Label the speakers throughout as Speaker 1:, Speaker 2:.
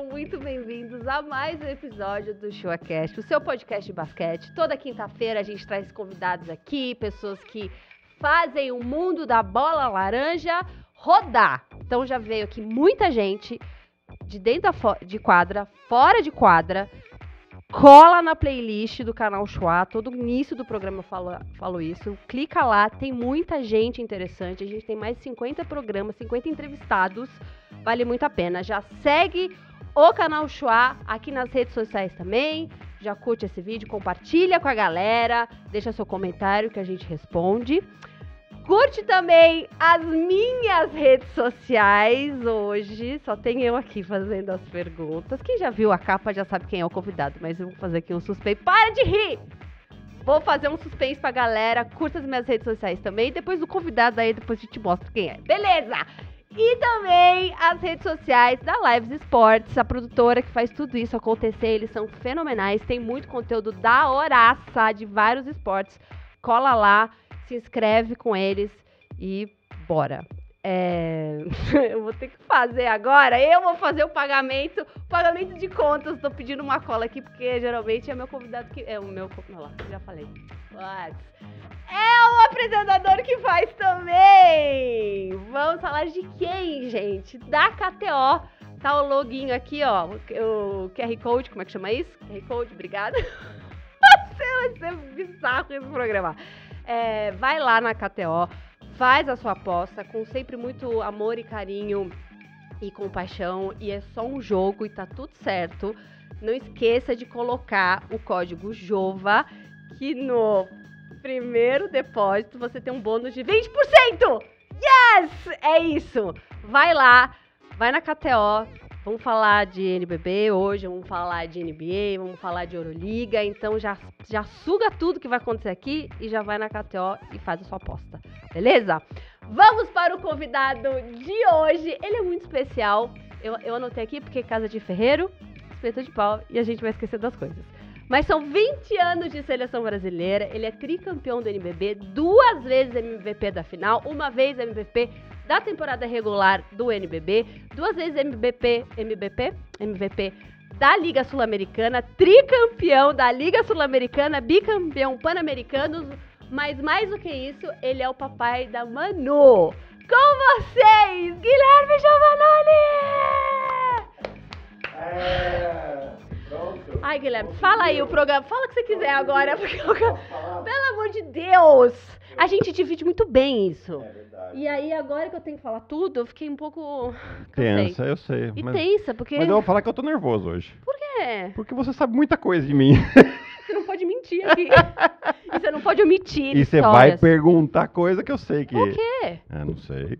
Speaker 1: sejam muito bem-vindos a mais um episódio do Showcast, o seu podcast de basquete. Toda quinta-feira a gente traz convidados aqui, pessoas que fazem o mundo da bola laranja rodar. Então já veio aqui muita gente de dentro de quadra, fora de quadra, cola na playlist do canal Chua, todo início do programa eu falo, falo isso. Clica lá, tem muita gente interessante. A gente tem mais de 50 programas, 50 entrevistados. Vale muito a pena. Já segue o canal Chua aqui nas redes sociais também. Já curte esse vídeo, compartilha com a galera, deixa seu comentário que a gente responde. Curte também as minhas redes sociais hoje. Só tem eu aqui fazendo as perguntas. Quem já viu a capa já sabe quem é o convidado, mas eu vou fazer aqui um suspense. Para de rir! Vou fazer um suspense pra galera. Curta as minhas redes sociais também. Depois do convidado aí, depois a gente mostra quem é. Beleza! E também as redes sociais da Lives Esportes, a produtora que faz tudo isso acontecer. Eles são fenomenais, tem muito conteúdo da horaça de vários esportes. Cola lá, se inscreve com eles e bora! É... eu vou ter que fazer agora. Eu vou fazer o pagamento, pagamento de contas. Estou pedindo uma cola aqui porque geralmente é meu convidado que é o meu, não, lá, já falei. What? É o apresentador que faz também. Vamos falar de quem, gente? Da KTO. Tá o loginho aqui, ó, o QR Code, como é que chama isso? QR Code, obrigada. Vai ser é bizarro esse programa. É, vai lá na KTO faz a sua aposta com sempre muito amor e carinho e compaixão e é só um jogo e tá tudo certo. Não esqueça de colocar o código JOVA que no primeiro depósito você tem um bônus de 20%. Yes! É isso. Vai lá, vai na KTO, Vamos falar de NBB hoje, vamos falar de NBA, vamos falar de Euroliga. Então já, já suga tudo que vai acontecer aqui e já vai na KTO e faz a sua aposta, beleza? Vamos para o convidado de hoje. Ele é muito especial. Eu, eu anotei aqui porque casa de ferreiro, espeto de pau e a gente vai esquecer das coisas. Mas são 20 anos de seleção brasileira. Ele é tricampeão do NBB, duas vezes MVP da final, uma vez MVP da temporada regular do NBB, duas vezes MBP, MBP, MVP da Liga Sul-Americana, tricampeão da Liga Sul-Americana, bicampeão pan-americano, mas mais do que isso, ele é o papai da Manu. Com vocês, Guilherme Giovanoli! É, pronto. Ai, Guilherme, fala aí o programa, fala o que você quiser agora, porque eu... pelo amor de Deus, a gente divide muito bem isso. É, e aí, agora que eu tenho que falar tudo, eu fiquei um pouco.
Speaker 2: Tensa, eu sei. E mas... tensa, porque. Mas eu vou falar que eu tô nervoso hoje. Por quê? Porque você sabe muita coisa de mim.
Speaker 1: Você não pode mentir aqui. e você não pode omitir. E você vai
Speaker 2: perguntar coisa que eu sei que. Por quê? Ah, não sei.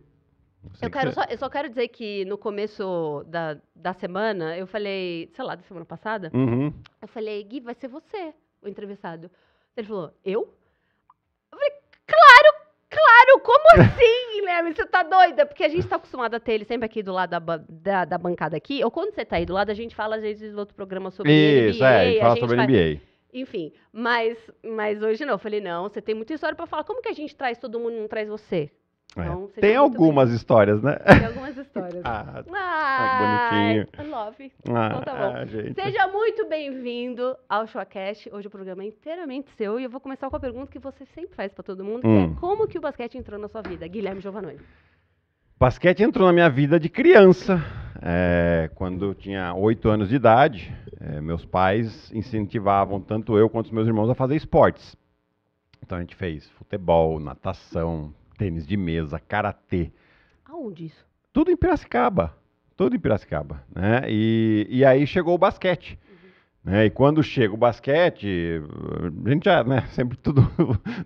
Speaker 1: Eu, quero é. só, eu só quero dizer que no começo da, da semana, eu falei, sei lá, da semana passada, uhum. eu falei, Gui, vai ser você o entrevistado. Ele falou, eu? Eu falei, claro Claro, como assim, Guilherme? Você tá doida? Porque a gente tá acostumado a ter ele sempre aqui do lado da, da, da bancada aqui. Ou quando você tá aí do lado, a gente fala às vezes do outro programa sobre Isso, NBA. Isso, é, a gente fala a gente sobre faz... NBA. Enfim, mas, mas hoje não. Eu falei, não, você tem muita história para falar. Como que a gente traz todo mundo e não traz você? É. Então, Tem
Speaker 2: algumas histórias, né? Tem algumas histórias. ah, ah, bonitinho. Love. Ah, então tá bom. Ah, gente.
Speaker 1: Seja muito bem-vindo ao Showcast. Hoje o programa é inteiramente seu e eu vou começar com a pergunta que você sempre faz para todo mundo, hum. que é hum. como que o basquete entrou na sua vida? Guilherme Giovanoni.
Speaker 2: Basquete entrou na minha vida de criança. É, quando eu tinha oito anos de idade, é, meus pais incentivavam tanto eu quanto os meus irmãos a fazer esportes. Então a gente fez futebol, natação, tênis de mesa, karatê. Aonde isso? Tudo em Piracicaba. Tudo em Piracicaba, né? E, e aí chegou o basquete. Uhum. Né? E quando chega o basquete, a gente já, né, sempre tudo,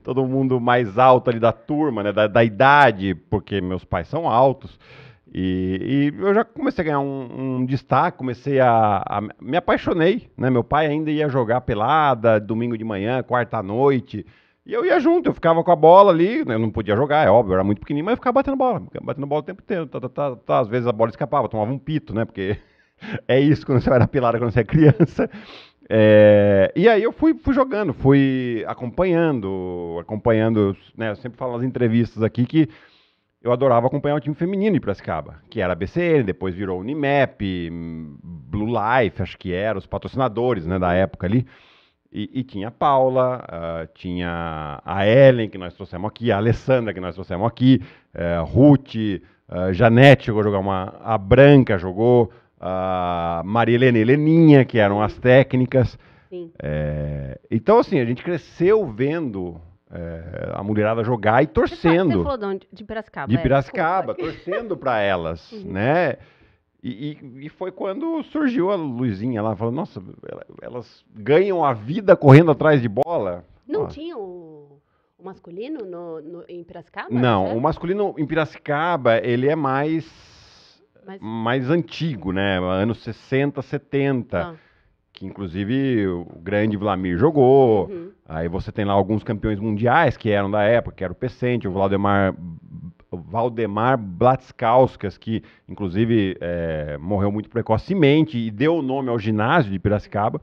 Speaker 2: todo mundo mais alto ali da turma, né, da, da idade, porque meus pais são altos. E, e eu já comecei a ganhar um, um destaque, comecei a, a, me apaixonei, né? Meu pai ainda ia jogar pelada, domingo de manhã, quarta à noite. E eu ia junto, eu ficava com a bola ali, né, eu não podia jogar, é óbvio, eu era muito pequenininho, mas eu ficava batendo bola, batendo bola o tempo inteiro. Tá, tá, tá, tá às vezes a bola escapava, tomava um pito, né? Porque é isso quando você vai na quando você é criança. É, e aí eu fui, fui jogando, fui acompanhando, acompanhando, né? Eu sempre falo nas entrevistas aqui que eu adorava acompanhar o time feminino de Piracicaba, que era a BCN, depois virou Unimap, Blue Life, acho que era, os patrocinadores né, da época ali. E, e, tinha a Paula, uh, tinha a Ellen, que nós trouxemos aqui, a Alessandra, que nós trouxemos aqui, uh, Ruth, uh, Janete chegou a jogar uma. A Branca jogou, a Maria Helena e Heleninha, que eram as técnicas. É, então, assim, a gente cresceu vendo. É, a mulherada jogar e torcendo. Você falou
Speaker 1: de, onde? de Piracicaba. De é, Piracicaba,
Speaker 2: é, torcendo para elas, uhum. né? E, e, e, foi quando surgiu a luzinha lá, falando, nossa, elas ganham a vida correndo atrás de bola.
Speaker 1: Não ah. tinha o, o masculino no, no, em Piracicaba? Não,
Speaker 2: o masculino em Piracicaba, ele é mais, Mas... mais antigo, né? Anos 60, 70. Ah. Que inclusive o grande Vlamir jogou. Uhum. Aí você tem lá alguns campeões mundiais que eram da época, que era o Pecente, o Vladimir Valdemar Blatskauskas, que inclusive é, morreu muito precocemente e deu o nome ao ginásio de Piracicaba.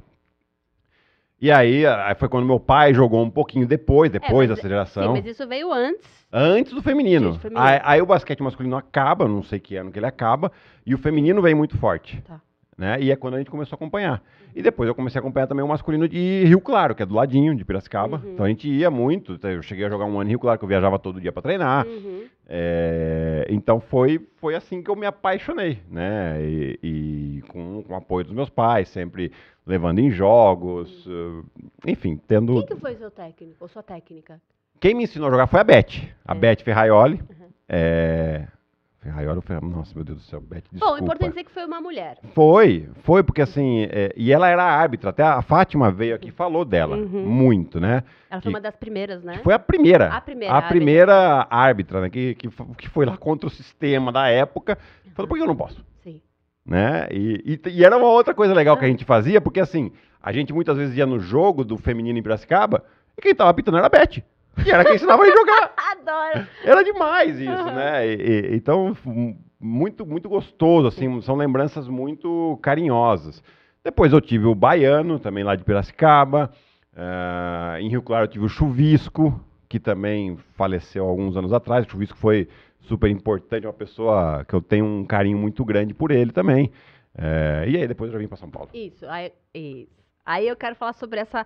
Speaker 2: E aí, aí, foi quando meu pai jogou um pouquinho depois, é, depois é, mas, da aceleração. Sim, mas
Speaker 1: isso veio antes.
Speaker 2: Antes do feminino. Aí, aí, o basquete masculino acaba, não sei que ano que ele acaba, e o feminino vem muito forte. Tá. Né? E é quando a gente começou a acompanhar. Uhum. E depois eu comecei a acompanhar também o masculino de Rio Claro, que é do ladinho de Piracicaba. Uhum. Então a gente ia muito. Eu cheguei a jogar um ano em Rio Claro, que eu viajava todo dia para treinar. Uhum. É, então foi, foi assim que eu me apaixonei, né? E, e com, com, o apoio dos meus pais, sempre levando em jogos, eh, enfim, tendo. Quem que
Speaker 1: foi seu técnico ou sua técnica?
Speaker 2: Quem me ensinou a jogar foi a Beth, a é. Beth Ferraioli. Uhum. É, Ferraiol ou Ferraiol? Nossa, meu Deus do céu, Beth, é desculpa. Bom, o importante
Speaker 1: dizer que foi uma mulher.
Speaker 2: Foi, foi, porque assim, é, e ela era árbitra, até a Fátima veio aqui e falou dela, uhum. muito, né? Ela que, foi uma
Speaker 1: das primeiras, né? foi a primeira. A primeira. A primeira
Speaker 2: árbitra, árbitra né? Que, que, que foi lá contra o sistema da época, uhum. falou, por que eu não posso? Sim. Né? E, e, e era uma outra coisa legal uhum. que a gente fazia, porque assim, a gente muitas vezes ia no jogo do feminino em Piracicaba, e quem tava apitando era a Beth. E era quem ensinava a jogar. Adoro. Era demais isso, uhum. né? E, e, então, muito, muito gostoso, assim, são lembranças muito carinhosas. Depois eu tive o Baiano, também lá de Piracicaba. Uh, em Rio Claro eu tive o Chuvisco, que também faleceu alguns anos atrás. O Chuvisco foi super importante, uma pessoa que eu tenho um carinho muito grande por ele também. Uh, e aí depois eu já vim para São Paulo. Isso,
Speaker 1: aí, isso. aí eu quero falar sobre essa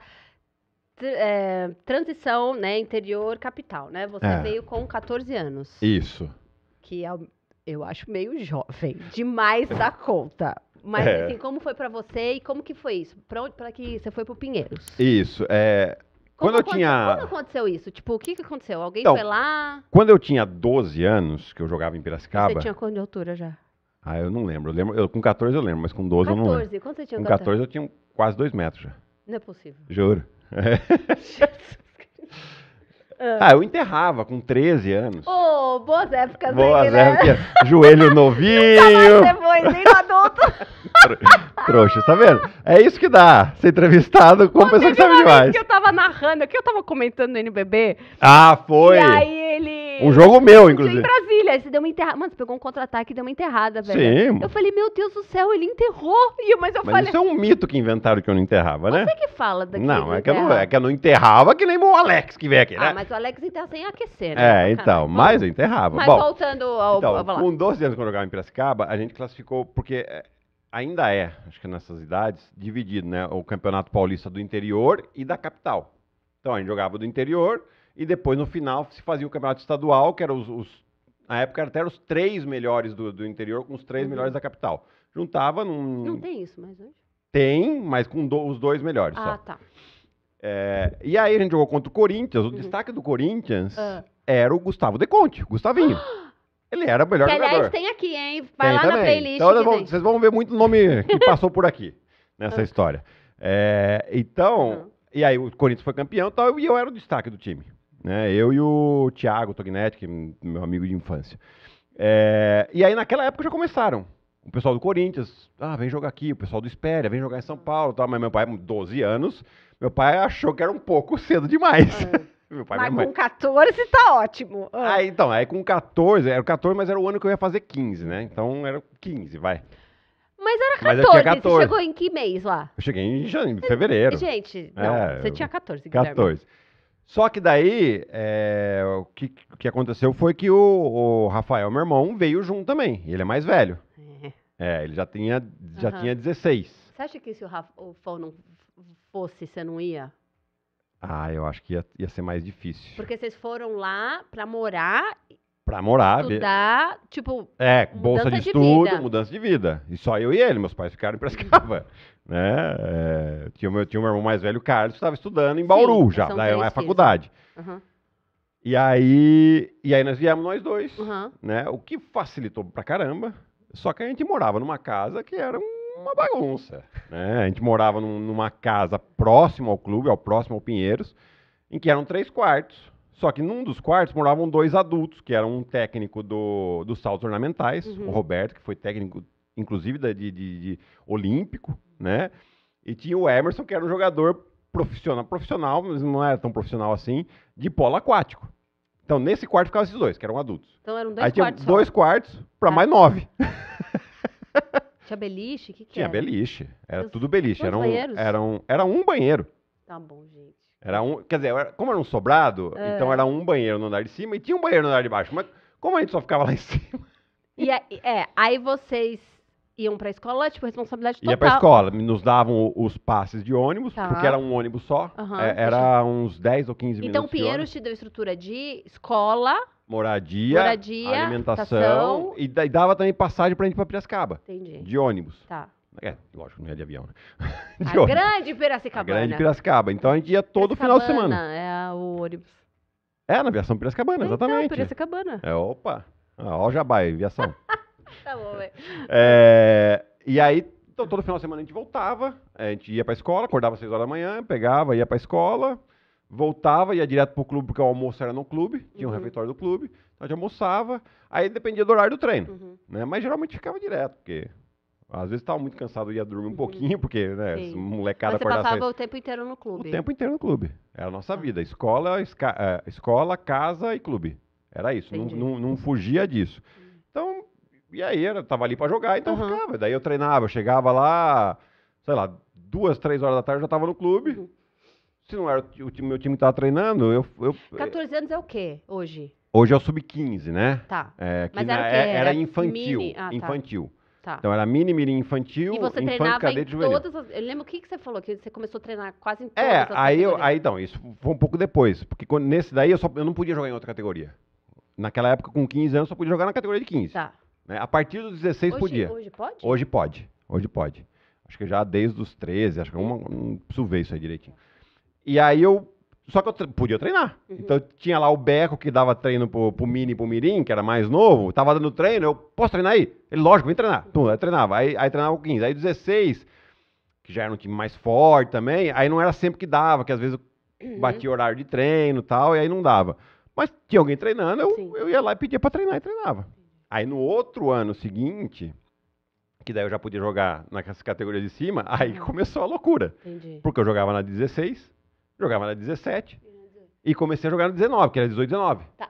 Speaker 1: é, transição, né, interior capital, né? Você é. veio com 14 anos. Isso. Que é eu acho meio jovem, demais da conta. Mas é. assim, como foi para você e como que foi isso? Para onde pra que você foi pro Pinheiros?
Speaker 2: Isso, é como quando eu tinha Quando
Speaker 1: aconteceu isso? Tipo, o que que aconteceu? Alguém então, foi lá?
Speaker 2: Quando eu tinha 12 anos, que eu jogava em Piracicaba. Você tinha
Speaker 1: quanto de altura já?
Speaker 2: Ah, eu não lembro. Eu lembro, eu, com 14 eu lembro, mas com 12 14, eu não lembro. 14, quando você tinha? Com 14 eu tinha quase 2 metros já. Não é possível. Juro. É. Ah, eu enterrava com 13 anos.
Speaker 1: Ô, oh, boas épocas boas aí, né? Épocas.
Speaker 2: Joelho novinho. Nunca mais
Speaker 1: depois, adulto.
Speaker 2: Trouxa, tá vendo? É isso que dá, ser entrevistado com uma pessoa que sabe demais. que eu
Speaker 1: tava narrando, que eu tava comentando no NBB.
Speaker 2: Ah, foi. E aí um jogo meu, inclusive. Em
Speaker 1: Brasília. Aí você deu uma enterrada. Mano, você pegou um contra-ataque e deu uma enterrada, velho. Sim. Eu falei, meu Deus do céu, ele enterrou. E, mas eu mas falei. Isso é um mito
Speaker 2: que inventaram que eu não enterrava, né? Você
Speaker 1: que fala daqui. Não, é que, eu não, é que
Speaker 2: eu não enterrava que nem o Alex que vem aqui, ah, né? Ah, mas
Speaker 1: o Alex enterra sem aquecer, né? É, então.
Speaker 2: Mas eu enterrava. Mas Bom,
Speaker 1: voltando ao. Então, ao, com
Speaker 2: 12 anos quando eu jogava em Piracicaba, a gente classificou, porque é, ainda é, acho que nessas idades, dividido, né? O Campeonato Paulista do interior e da capital. Então a gente jogava do interior e depois, no final, se fazia o campeonato estadual, que era os. os na época até eram os três melhores do, do interior com os três uhum. melhores da capital. Juntava num. Não
Speaker 1: tem isso mais hoje?
Speaker 2: Tem, mas com do, os dois melhores. Ah, só. tá. É, e aí a gente jogou contra o Corinthians. O uhum. destaque do Corinthians uhum. era o Gustavo Deconte, Gustavinho.
Speaker 1: Ele era o melhor que, aliás, jogador. tem aqui, hein? Vai tem lá também. na playlist. Então, vão, vocês
Speaker 2: vão ver muito nome que passou por aqui nessa ah. história. É, então, ah. e aí o Corinthians foi campeão e tal, e eu era o destaque do time. Né? Eu e o Thiago Tognetti, que é meu amigo de infância. É, e aí naquela época já começaram. O pessoal do Corinthians, ah, vem jogar aqui, o pessoal do Espéria, vem jogar em São Paulo, tal. mas meu pai, 12 anos, meu pai achou que era um pouco cedo demais. É. Meu pai, mas com
Speaker 1: 14 tá ótimo.
Speaker 2: Ah. Aí, ah, então, aí com 14, era 14, mas era o ano que eu ia fazer 15, né? Então era 15, vai.
Speaker 1: Mas era 14. Mas eu tinha 14. Você chegou em que mês lá?
Speaker 2: Eu cheguei em, janeiro, em fevereiro. Gente, é, não, é, você tinha
Speaker 1: 14, Guilherme. 14.
Speaker 2: Só que daí, é, o, que, que aconteceu foi que o, o Rafael, meu irmão, veio junto também. Ele é mais velho. É, é ele já tinha, já tinha 16.
Speaker 1: Você acha que se o, Rafael não fosse, você não ia?
Speaker 2: Ah, eu acho que ia, ia ser mais difícil.
Speaker 1: Porque vocês foram lá pra morar,
Speaker 2: Pra morar, ver-
Speaker 1: estudar, tipo,
Speaker 2: É, bolsa de de estudo, vida. mudança de vida. E só eu e ele, meus pais ficaram em Piracicaba. né? É, tinha, meu, tinha meu irmão mais velho, o Carlos, que estava estudando em Bauru Sim, já, na, faculdade. Uhum. E aí, e aí nós viemos nós dois, uhum. né? O que facilitou pra caramba. Só que a gente morava numa casa que era uma bagunça, né? A gente morava num, numa casa próxima ao clube, ao próximo ao Pinheiros, em que eram três quartos. Só que num dos quartos moravam dois adultos, que eram um técnico do, dos saltos ornamentais, uhum. o Roberto, que foi técnico inclusive da, de, de, de olímpico, né? E tinha o Emerson, que era um jogador profissional, profissional, mas não era tão profissional assim, de polo aquático. Então, nesse quarto ficavam esses dois, que eram adultos.
Speaker 1: Então eram dois Aí quartos. Tinha dois só.
Speaker 2: quartos para ah. mais nove.
Speaker 1: Tinha beliche? O que, que Tinha era?
Speaker 2: beliche. Era Os, tudo beliche. Era um, banheiros? era, um, era um banheiro. Tá bom, gente. Era um. Quer dizer, era, como era um sobrado, é. então era um banheiro no andar de cima e tinha um banheiro no andar de baixo. Mas como a gente só ficava lá em cima.
Speaker 1: E é aí vocês iam pra escola, tipo, responsabilidade total. Ia pra escola,
Speaker 2: nos davam os passes de ônibus, tá. porque era um ônibus só, uhum, é, era uns 10 ou 15 então, minutos Então, Pinheiros
Speaker 1: te deu estrutura de escola...
Speaker 2: Moradia, moradia alimentação, alimentação, e dava também passagem pra gente pra Piracicaba. Entendi. De ônibus. Tá. É, lógico, não é de avião, né? De a ônibus.
Speaker 1: grande Piracicabana. A grande
Speaker 2: Piracicaba. Então a gente ia todo final de semana.
Speaker 1: é o ônibus.
Speaker 2: É, na aviação Piracicabana, então, exatamente. Então,
Speaker 1: Piracicabana. É, opa.
Speaker 2: Ah, ó o Jabai, aviação.
Speaker 1: tá bom, velho.
Speaker 2: É, e aí, então, todo final de semana a gente voltava, é, a gente ia pra escola, acordava às 6 horas da manhã, pegava, ia pra escola, voltava, ia direto pro clube, porque o almoço era no clube, tinha um uhum. refeitório do clube, então a gente almoçava, aí dependia do horário do treino, uhum. né? Mas geralmente ficava direto, porque às vezes estava muito cansado e ia dormir um uhum. pouquinho, porque, né, Sim. molecada acordava... Você passava
Speaker 1: o tempo inteiro no clube? O tempo
Speaker 2: inteiro no clube. Era a nossa ah. vida. Escola, esca... É, escola, casa e clube. Era isso. Não, não, não, fugia disso. Uhum. E aí eu tava ali para jogar, então uhum. ficava. Daí eu treinava, eu chegava lá, sei lá, duas, três horas da tarde eu já tava no clube. Uhum. Se não era o, time, meu time que tava treinando, eu, eu. 14
Speaker 1: eh, anos é o quê hoje?
Speaker 2: Hoje é o sub-15, né? Tá. É, Mas era, na, é, era, era, infantil. Mini... Ah, tá. infantil. Tá. Então era mini, mini infantil, e você treinava cadete, em todas
Speaker 1: as, Eu lembro o que, que você falou, que você começou a treinar quase em é, todas é, as
Speaker 2: aí eu, aí então, isso foi um pouco depois. Porque quando, nesse daí eu, só, eu não podia jogar em outra categoria. Naquela época, com 15 anos, só podia jogar na categoria de 15. Tá. Né? A partir dos 16 hoje, podia. Hoje pode? Hoje pode. Hoje pode. Acho que já desde os 13, acho que eu é não preciso ver isso aí direitinho. E aí eu. Só que eu tre podia treinar. Uhum. Então tinha lá o Beco que dava treino pro, pro Mini e pro Mirim, que era mais novo, tava dando treino, eu posso treinar aí? Ele, lógico, vem treinar. Pum, aí treinava. Aí, aí treinava com 15. Aí 16, que já era um time mais forte também, aí não era sempre que dava, que às vezes eu uhum. batia horário de treino e tal, e aí não dava. Mas tinha alguém treinando, eu, eu ia lá e pedia pra treinar e treinava. Aí no outro ano seguinte, que daí eu já podia jogar nas categorias de cima, aí uhum. começou a loucura. Entendi. Porque eu jogava na 16, jogava na 17 e comecei a jogar na 19, que era 18, 19. Tá.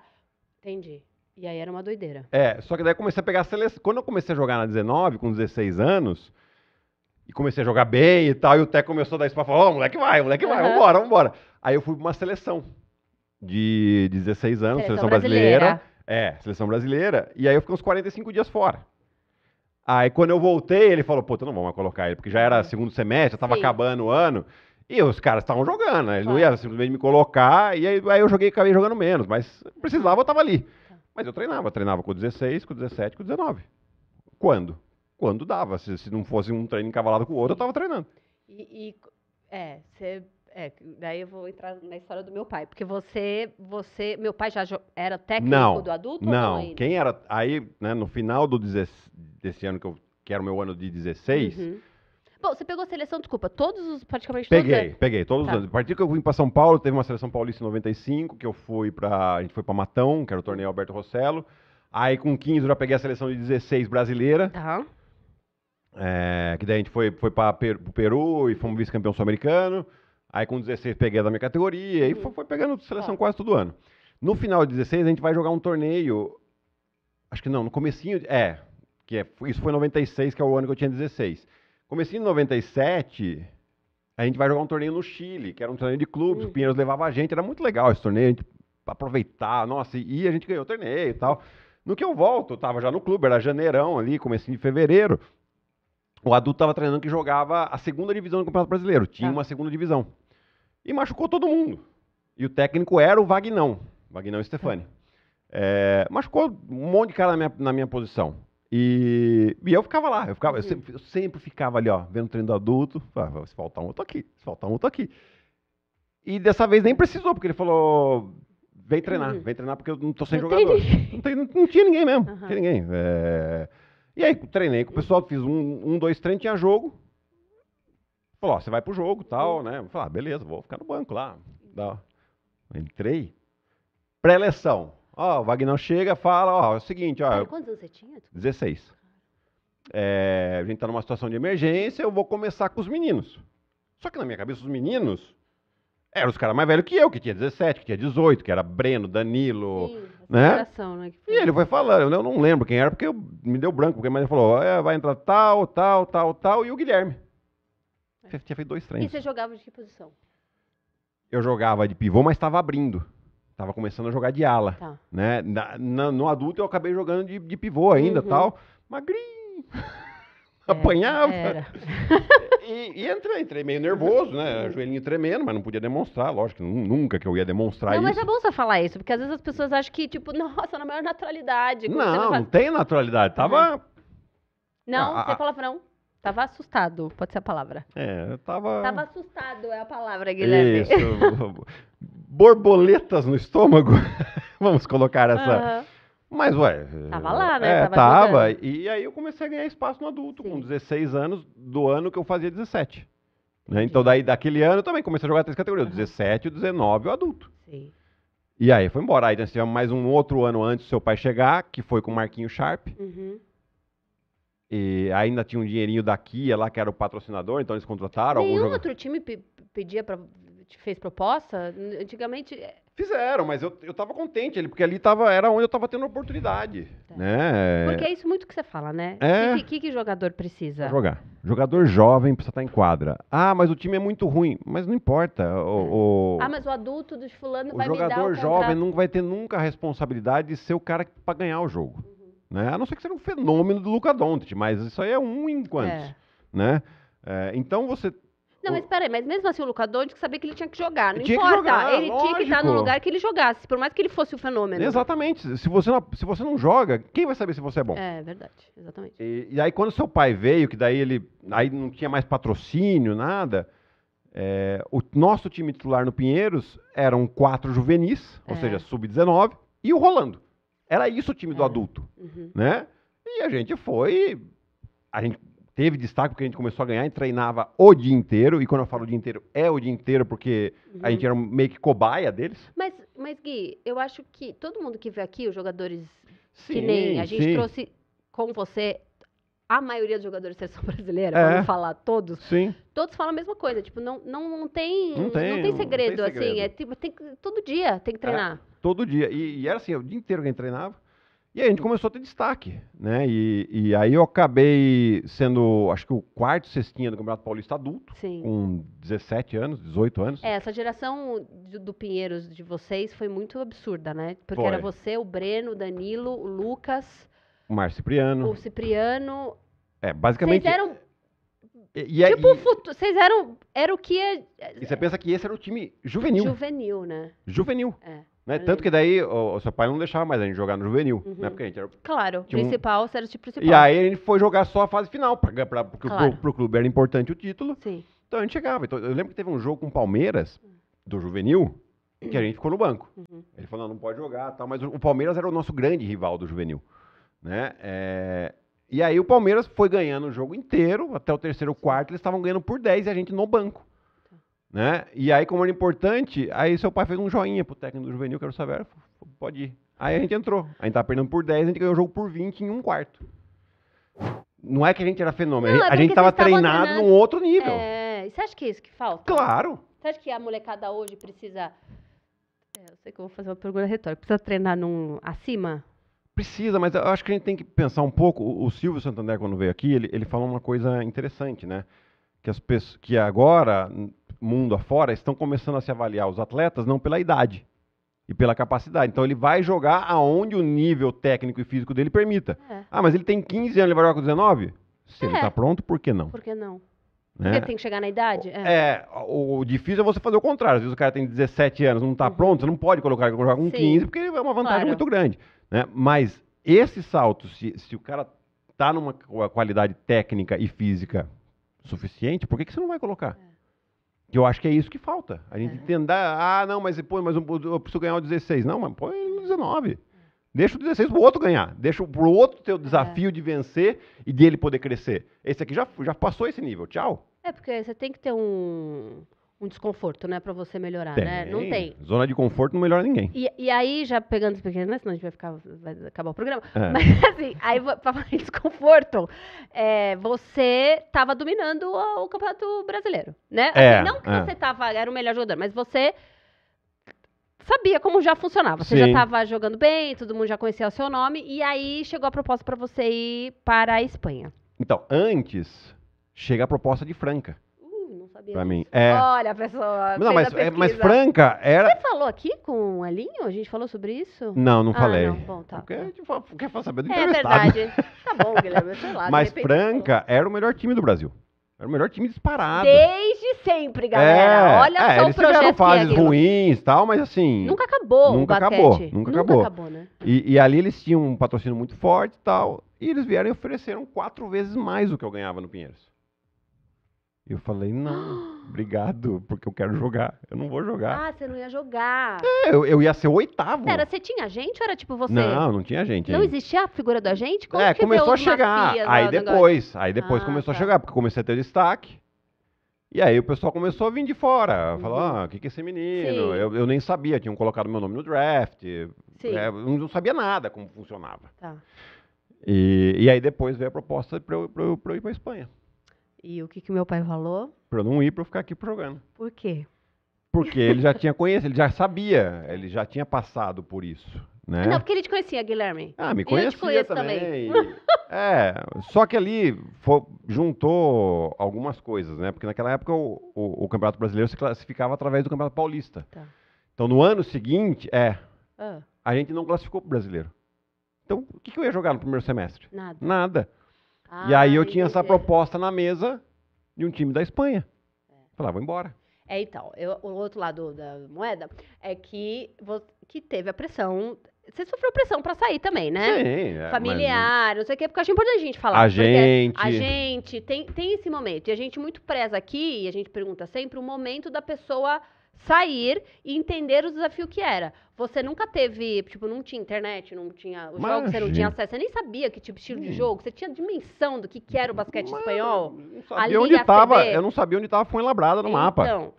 Speaker 1: Entendi. E aí era uma doideira.
Speaker 2: É, só que daí eu comecei a pegar a seleção. Quando eu comecei a jogar na 19, com 16 anos, e comecei a jogar bem e tal, e o Té começou a dar isso pra falar, ó, oh, moleque vai, moleque vai, vambora, vambora. Aí eu fui pra uma seleção de 16 anos, seleção, seleção brasileira. brasileira é, seleção brasileira. E aí eu fiquei uns 45 dias fora. Aí quando eu voltei, ele falou, pô, tu não vamos colocar ele, porque já era uhum. segundo semestre, estava acabando o ano. E os caras estavam jogando, né? Ele não ia simplesmente me colocar, e aí, aí eu joguei acabei jogando menos, mas precisava, eu estava ali. Tá. Mas eu treinava, treinava com 16, com 17, com 19. Quando? Quando dava. Se, se não fosse um treino encavalado com o outro, eu estava treinando.
Speaker 1: E, e é, você é, daí eu vou entrar na história do meu pai, porque você, você, meu pai já era técnico não, do adulto? Não, quem
Speaker 2: era, aí, né, no final do desse ano que, eu, que era o meu ano de 16... Uhum.
Speaker 1: Bom, você pegou a seleção, desculpa, todos os, praticamente peguei, todos Peguei,
Speaker 2: peguei, todos tá. os anos. A partir que eu vim para São Paulo, teve uma seleção paulista em 95, que eu fui para, a gente foi para Matão, que era o torneio Alberto Rossello. Aí com 15 eu já peguei a seleção de 16 brasileira. Tá. É, que daí a gente foi, foi para o Peru e fomos vice-campeão sul-americano. Aí com 16 peguei da minha categoria e foi, foi pegando seleção quase todo ano. No final de 16 a gente vai jogar um torneio, acho que não, no comecinho, é, que é, isso foi em 96, que é o ano que eu tinha 16. Comecinho de 97, a gente vai jogar um torneio no Chile, que era um torneio de clubes, hum. o Pinheiros levava a gente, era muito legal esse torneio, a gente aproveitar, nossa, e a gente ganhou o torneio e tal. No que eu volto, eu tava já no clube, era janeirão ali, comecinho de fevereiro, o adulto tava treinando que jogava a segunda divisão do Campeonato Brasileiro, tinha tá. uma segunda divisão e machucou todo mundo. E o técnico era o Vagnão, Vagnão Stefani. É. é, machucou um monte de cara na minha, na minha posição. E, e eu ficava lá, eu, ficava, eu, sempre, eu sempre ficava ali, ó, vendo o treino do adulto. se faltar um, eu tô aqui. Se faltar um, eu tô aqui. E dessa vez nem precisou, porque ele falou: vem treinar, uhum. vem treinar, porque eu não tô sem eu jogador. Não, tem, não, não, tinha ninguém mesmo, uhum. não tinha ninguém. É... E aí treinei com o pessoal, fiz um, um dois treinos, tinha jogo. Falou, ó, você vai pro jogo tal, uhum. né? Eu falei, ah, beleza, vou ficar no banco lá. Entrei. Pré-eleção. Ó, o Vagnão chega, fala, ó, é o seguinte, ó. Pera, quantos anos você tinha? 16. É, a gente tá numa situação de emergência, eu vou começar com os meninos. Só que na minha cabeça, os meninos eram os caras mais velhos que eu, que tinha 17, que tinha 18, que era Breno, Danilo, Sim, né?
Speaker 1: Geração, né? E ele foi falando, eu não
Speaker 2: lembro quem era, porque eu, me deu branco, porque ele falou, é, vai entrar tal, tal, tal, tal, e o Guilherme. É. Você tinha feito dois treinos. E você
Speaker 1: jogava de que posição?
Speaker 2: Eu jogava de pivô, mas estava abrindo. Tava começando a jogar de ala. Tá. Né? Na, na, no adulto eu acabei jogando de, de pivô ainda uhum. tal. Magrinho. Apanhava. Era. e, e entrei, entrei meio nervoso, né? Joelhinho tremendo, mas não podia demonstrar. Lógico, nunca que eu ia demonstrar não, isso. Mas é bom
Speaker 1: você falar isso, porque às vezes as pessoas acham que, tipo, nossa, na maior naturalidade. Não, não, faz... não
Speaker 2: tem naturalidade. Tava. Não, ah, você fala
Speaker 1: não. Tava assustado, pode
Speaker 2: ser a palavra. É, eu tava. Tava
Speaker 1: assustado, é a palavra, Guilherme. Isso.
Speaker 2: Borboletas no estômago? Vamos colocar essa. Uhum.
Speaker 1: Mas, ué. Tava lá, né? É, tava. tava
Speaker 2: e aí eu comecei a ganhar espaço no adulto, Sim. com 16 anos, do ano que eu fazia 17. Né? Então, daí, daquele ano, eu também comecei a jogar três categorias: uhum. 17, 19 e o adulto. Sim. E aí foi embora. Aí nós tivemos mais um outro ano antes do seu pai chegar, que foi com o Marquinho Sharp. Uhum. E ainda tinha um dinheirinho da Kia lá, que era o patrocinador, então eles contrataram. Nenhum algum outro
Speaker 1: time pedia pra, fez proposta? Antigamente. É
Speaker 2: Fizeram, mas eu, eu tava contente ali, porque ali tava, era onde eu tava tendo oportunidade. É. Né? Porque é
Speaker 1: isso muito que você fala, né? É. Que, que, que jogador precisa?
Speaker 2: Jogar. Jogador jovem precisa estar em quadra. Ah, mas o time é muito ruim. Mas não importa. É. O, o... Ah,
Speaker 1: mas o adulto do fulano o vai me dar o jogador jovem não
Speaker 2: vai ter nunca a responsabilidade de ser o cara para ganhar o jogo. Né? A não ser que seja um fenômeno do Luca Doncic, mas isso aí é um enquanto. é. né? É, então você
Speaker 1: não, mas peraí, mas mesmo assim o Luca Doncic sabia que ele tinha que jogar, não tinha importa. Jogar, ele lógico. tinha que estar no lugar que ele jogasse, por mais que ele fosse o fenômeno.
Speaker 2: Exatamente. Se você não, se você não joga, quem vai saber se você é bom? É, verdade. Exatamente. E, e aí quando seu pai veio, que daí ele aí não tinha mais patrocínio, nada, é, o nosso time titular no Pinheiros eram quatro juvenis, ou é. seja, sub-19, e o Rolando. Era isso o time do é. adulto, uhum. né? E a gente foi, a gente teve destaque porque a gente começou a ganhar e treinava o dia inteiro. E quando eu falo o dia inteiro, é o dia inteiro, porque uhum. a gente era meio que cobaia deles.
Speaker 1: Mas, mas, Gui, eu acho que todo mundo que veio aqui, os jogadores sim, que nem a gente sim. trouxe com você a maioria dos jogadores da seleção brasileira, é. vamos falar todos, Sim. todos falam a mesma coisa. Tipo, não, não, não, tem, não, tem, não tem segredo, não tem assim, segredo. assim. É, tipo, tem, todo dia tem que treinar. É,
Speaker 2: todo dia. E, e, era assim, o dia inteiro que a gente treinava. E aí a gente começou a ter destaque, né? E, e aí eu acabei sendo, acho que o quarto cestinha do Campeonato Paulista adulto, Sim. com 17 anos, 18 anos.
Speaker 1: É, essa geração do, do Pinheiros de vocês foi muito absurda, né? Porque foi. era você, o Breno, o Danilo, o Lucas...
Speaker 2: O Márcio Cipriano. O
Speaker 1: Cipriano.
Speaker 2: É, basicamente. Vocês eram. E, e, tipo, e,
Speaker 1: futu... vocês eram. Era o que. É...
Speaker 2: E você pensa que esse era o time juvenil.
Speaker 1: Juvenil, né?
Speaker 2: Juvenil. É. Né? Tanto que daí o, o, seu pai não deixava mais a gente jogar no juvenil, né? uhum. né? Porque a gente era.
Speaker 1: Claro, principal, um... você era o time principal. E aí a gente
Speaker 2: foi jogar só a fase final, pra, pra, porque claro. pro, pro, clube era importante o título. Sim. Então a gente chegava. Então, eu lembro que teve um jogo com o Palmeiras, do juvenil, que a gente ficou no banco. Uhum. Ele falou, não, não pode jogar tal, mas o Palmeiras era o nosso grande rival do juvenil. Né? É... E aí o Palmeiras foi ganhando o jogo inteiro, até o terceiro quarto, eles estavam ganhando por 10 e a gente no banco. Né? E aí, como era importante, aí seu pai fez um joinha pro técnico do juvenil, que era o pode ir. Aí a gente entrou. A gente tava perdendo por 10, a gente ganhou o jogo por 20 em um quarto. Não é que a gente era fenômeno, Não, é a gente tava treinado treinando... num outro nível. É... E você
Speaker 1: acha que é isso que falta? Claro! Você acha que a molecada hoje precisa. É, eu sei que eu vou
Speaker 2: fazer uma pergunta retórica. Precisa treinar num acima? Precisa, mas eu acho que a gente tem que pensar um pouco. O, Silvio Santander, quando veio aqui, ele, ele falou uma coisa interessante, né? Que, as pessoas, que agora, mundo afora, estão começando a se avaliar os atletas não pela idade e pela capacidade. Então ele vai jogar aonde o nível técnico e físico dele permita. É. Ah, mas ele tem 15 anos, ele vai jogar com 19? Se é. ele está pronto, por que não? Por que não? Né? Porque tem
Speaker 1: que chegar na idade?
Speaker 2: É, é o, difícil é você fazer o contrário. Às vezes o cara tem 17 anos, não está uhum. pronto, você não pode colocar ele jogar com 15, porque é uma vantagem claro. muito grande. Né? Mas esse salto, se, se o cara está numa qualidade técnica e física suficiente, por que, que você não vai colocar? Que é. Eu acho que é isso que falta. A gente é. entender, ah, não, mas, pô, mas eu preciso ganhar o 16. Não, mas põe o 19. É. Deixa o 16 pro outro ganhar. Deixa pro outro ter o é. desafio é. de vencer e dele poder crescer. Esse aqui já, já passou esse nível. Tchau.
Speaker 1: É, porque você tem que ter um, um desconforto, né, para você melhorar, tem. né? Não tem.
Speaker 2: Zona de conforto não melhora ninguém.
Speaker 1: E, e aí, já pegando os pequenos, né, senão a gente vai, ficar, vai acabar o programa. É. Mas assim, aí pra falar em desconforto, é, você tava dominando o, o, campeonato brasileiro, né? É, assim, é, não que é. você tava, era o melhor jogador, mas você sabia como já funcionava. Você Sim. já estava jogando bem, todo mundo já conhecia o seu nome, e aí chegou a proposta para você ir para a Espanha.
Speaker 2: Então, antes, chega a proposta de Franca sabia. Pra mim. É...
Speaker 1: Olha, a pessoa. Não, mas, é, mas Franca era. Você falou aqui com o Alinho? A gente falou sobre isso? Não, não ah, falei. Não, bom, tá. Porque, tipo, quer saber do É verdade. tá bom, Guilherme, sei lá. Mas Franca
Speaker 2: era o melhor time do Brasil. Era o melhor time disparado.
Speaker 1: Desde
Speaker 2: sempre, galera. É, Olha é, só eles o projeto tiveram é fases ruins e tal, mas assim... Nunca acabou nunca acabou, nunca, nunca acabou. acabou, né? E, e, ali eles tinham um patrocínio muito forte e tal. E eles vieram e ofereceram quatro vezes mais do que eu ganhava no Pinheiros. Eu falei, não, obrigado, porque eu quero jogar. Eu não vou jogar.
Speaker 1: Ah, você não ia jogar. É, eu, eu
Speaker 2: ia ser o oitavo. Era,
Speaker 1: você tinha gente ou era tipo você? Não, não
Speaker 2: tinha gente. Não ainda.
Speaker 1: existia a figura do agente? Como é, que começou a chegar. Aí depois, aí depois Ah, começou
Speaker 2: a tá. chegar, porque eu comecei a ter destaque. E aí o pessoal começou a vir de fora. Falou, uhum. ah, o que, que é esse menino? Eu, eu nem sabia, tinham colocado meu nome no draft. Sim. é, eu não sabia nada como funcionava. Tá. E, e aí depois veio a proposta para eu, pra eu, eu ir para Espanha. E o que que meu pai falou? Pra eu não ir, pra eu ficar aqui jogando. Por quê? Porque ele já tinha conhecido, ele já sabia, ele já tinha passado por isso, né? Ah, não, porque
Speaker 1: ele te conhecia, Guilherme. Ah, me conhecia eu te conheço também. também.
Speaker 2: é, só que ali foi, juntou algumas coisas, né? Porque naquela época o, o, o, Campeonato Brasileiro se classificava através do Campeonato Paulista. Tá. Então no ano seguinte, é, ah. a gente não classificou pro Brasileiro. Então o que, que eu ia jogar no primeiro semestre? Nada. Nada.
Speaker 1: Ah, e aí eu ah, tinha essa proposta
Speaker 2: na mesa de um time da Espanha. É. Falei, vou embora.
Speaker 1: É, então, eu, o outro lado da moeda é que, que teve a pressão. Você sofreu pressão para sair também, né? Sim, é, Familiar, mas... não sei o quê, porque eu acho importante a gente falar. A gente. A gente, tem, tem esse momento. E a gente muito preza aqui, e a gente pergunta sempre, o momento da pessoa sair e entender o desafio que era. Você nunca teve, tipo, não tinha internet, não tinha os jogos, você não tinha acesso, você nem sabia que tipo estilo de jogo, você tinha dimensão do que, que era o basquete Mas, espanhol. Não sabia onde estava, eu
Speaker 2: não sabia onde estava Fuenlabrada no então, mapa. Então,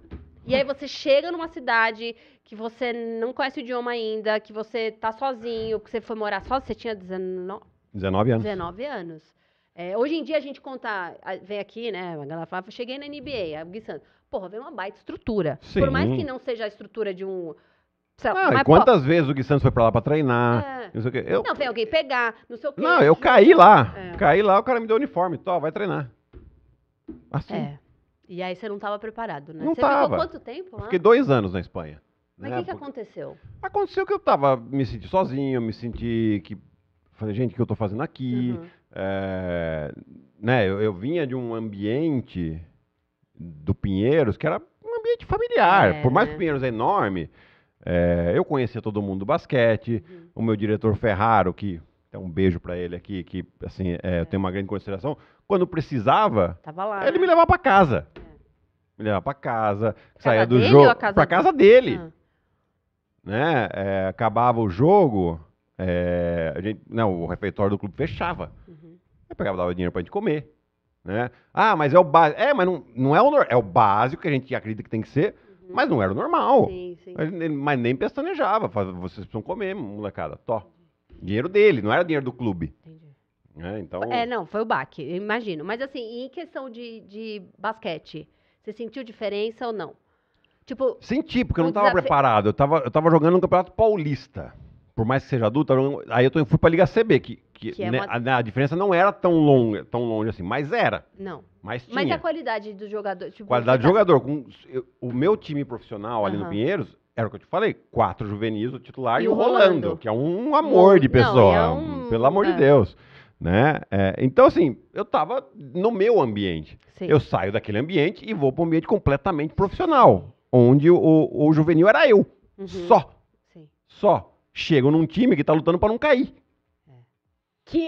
Speaker 1: e aí você chega numa cidade que você não conhece o idioma ainda, que você tá sozinho, que você foi morar só, você tinha 19... 19 anos. 19 anos. É, hoje em dia a gente conta, vem aqui, né? A galera fala, cheguei na NBA, a Gui Santos. Porra, vem uma baita estrutura. Sim. Por mais que não seja a estrutura de um. Sei lá, ah, quantas pô,
Speaker 2: vezes o Gui Santos foi pra lá pra treinar? É. Não, sei o quê. Eu, não,
Speaker 1: vem alguém pegar, não sei o quê. Não, eu caí lá. É. Caí
Speaker 2: lá, o cara me deu o uniforme. tô, vai treinar. Assim. É.
Speaker 1: E aí você não estava preparado, né? Não você tava. ficou quanto tempo lá? Fiquei
Speaker 2: dois anos na Espanha. Mas né? o né? que, que aconteceu? Aconteceu que eu tava me senti sozinho, me senti que. Falei, gente, o que eu tô fazendo aqui? Uhum. É, né, eu, eu, vinha de um ambiente do Pinheiros que era um ambiente familiar. É, Por mais né? que o Pinheiros é enorme, é, eu conhecia todo mundo do basquete. Uhum. O meu diretor Ferraro, que então um beijo para ele aqui, que assim, eh, eu é. tenho uma grande consideração. Quando precisava, lá, ele né? me levava para casa. É. Me levava para casa, saía do jogo, para casa dele. Ah. Né? acabava o jogo, é, a gente, não, né, o refeitório do clube fechava. Uhum pegava dava dinheiro pra gente comer. Né? Ah, mas é o básico. É, mas não, não é o É o básico que a gente acredita que tem que ser, uhum. mas não era o normal. Sim, sim. Mas, mas nem pestanejava. vocês precisam comer, molecada. Tó. Dinheiro dele, não era dinheiro do clube. Entendi. É, então... é,
Speaker 1: não, foi o baque, imagino. Mas assim, em questão de, de basquete, você sentiu diferença ou não? Tipo,
Speaker 2: Senti, porque eu não estava desafi... preparado. Eu estava eu tava jogando no Campeonato Paulista. Por mais que seja adulto, eu... aí eu, eu fui pra Liga CB, que que, que é né, uma... a, né, a, diferença não era tão longa, tão longe assim, mas era. Não. Mas tinha. Mas a
Speaker 1: qualidade do jogador, tipo, qualidade do tá
Speaker 2: jogador, com, eu, o meu time profissional ali uhum. no Pinheiros era o que eu te falei, quatro juvenis, o titular e, e o Rolando, Rolando, que é um amor é um, de pessoa, não, é um, pelo amor é. de Deus, né? É, então assim, eu tava no meu ambiente. Sim. Eu saio daquele ambiente e vou para um ambiente completamente profissional, onde o, o, o juvenil era eu, uhum. só, Sim. só. Chego num time que tá lutando para não cair que,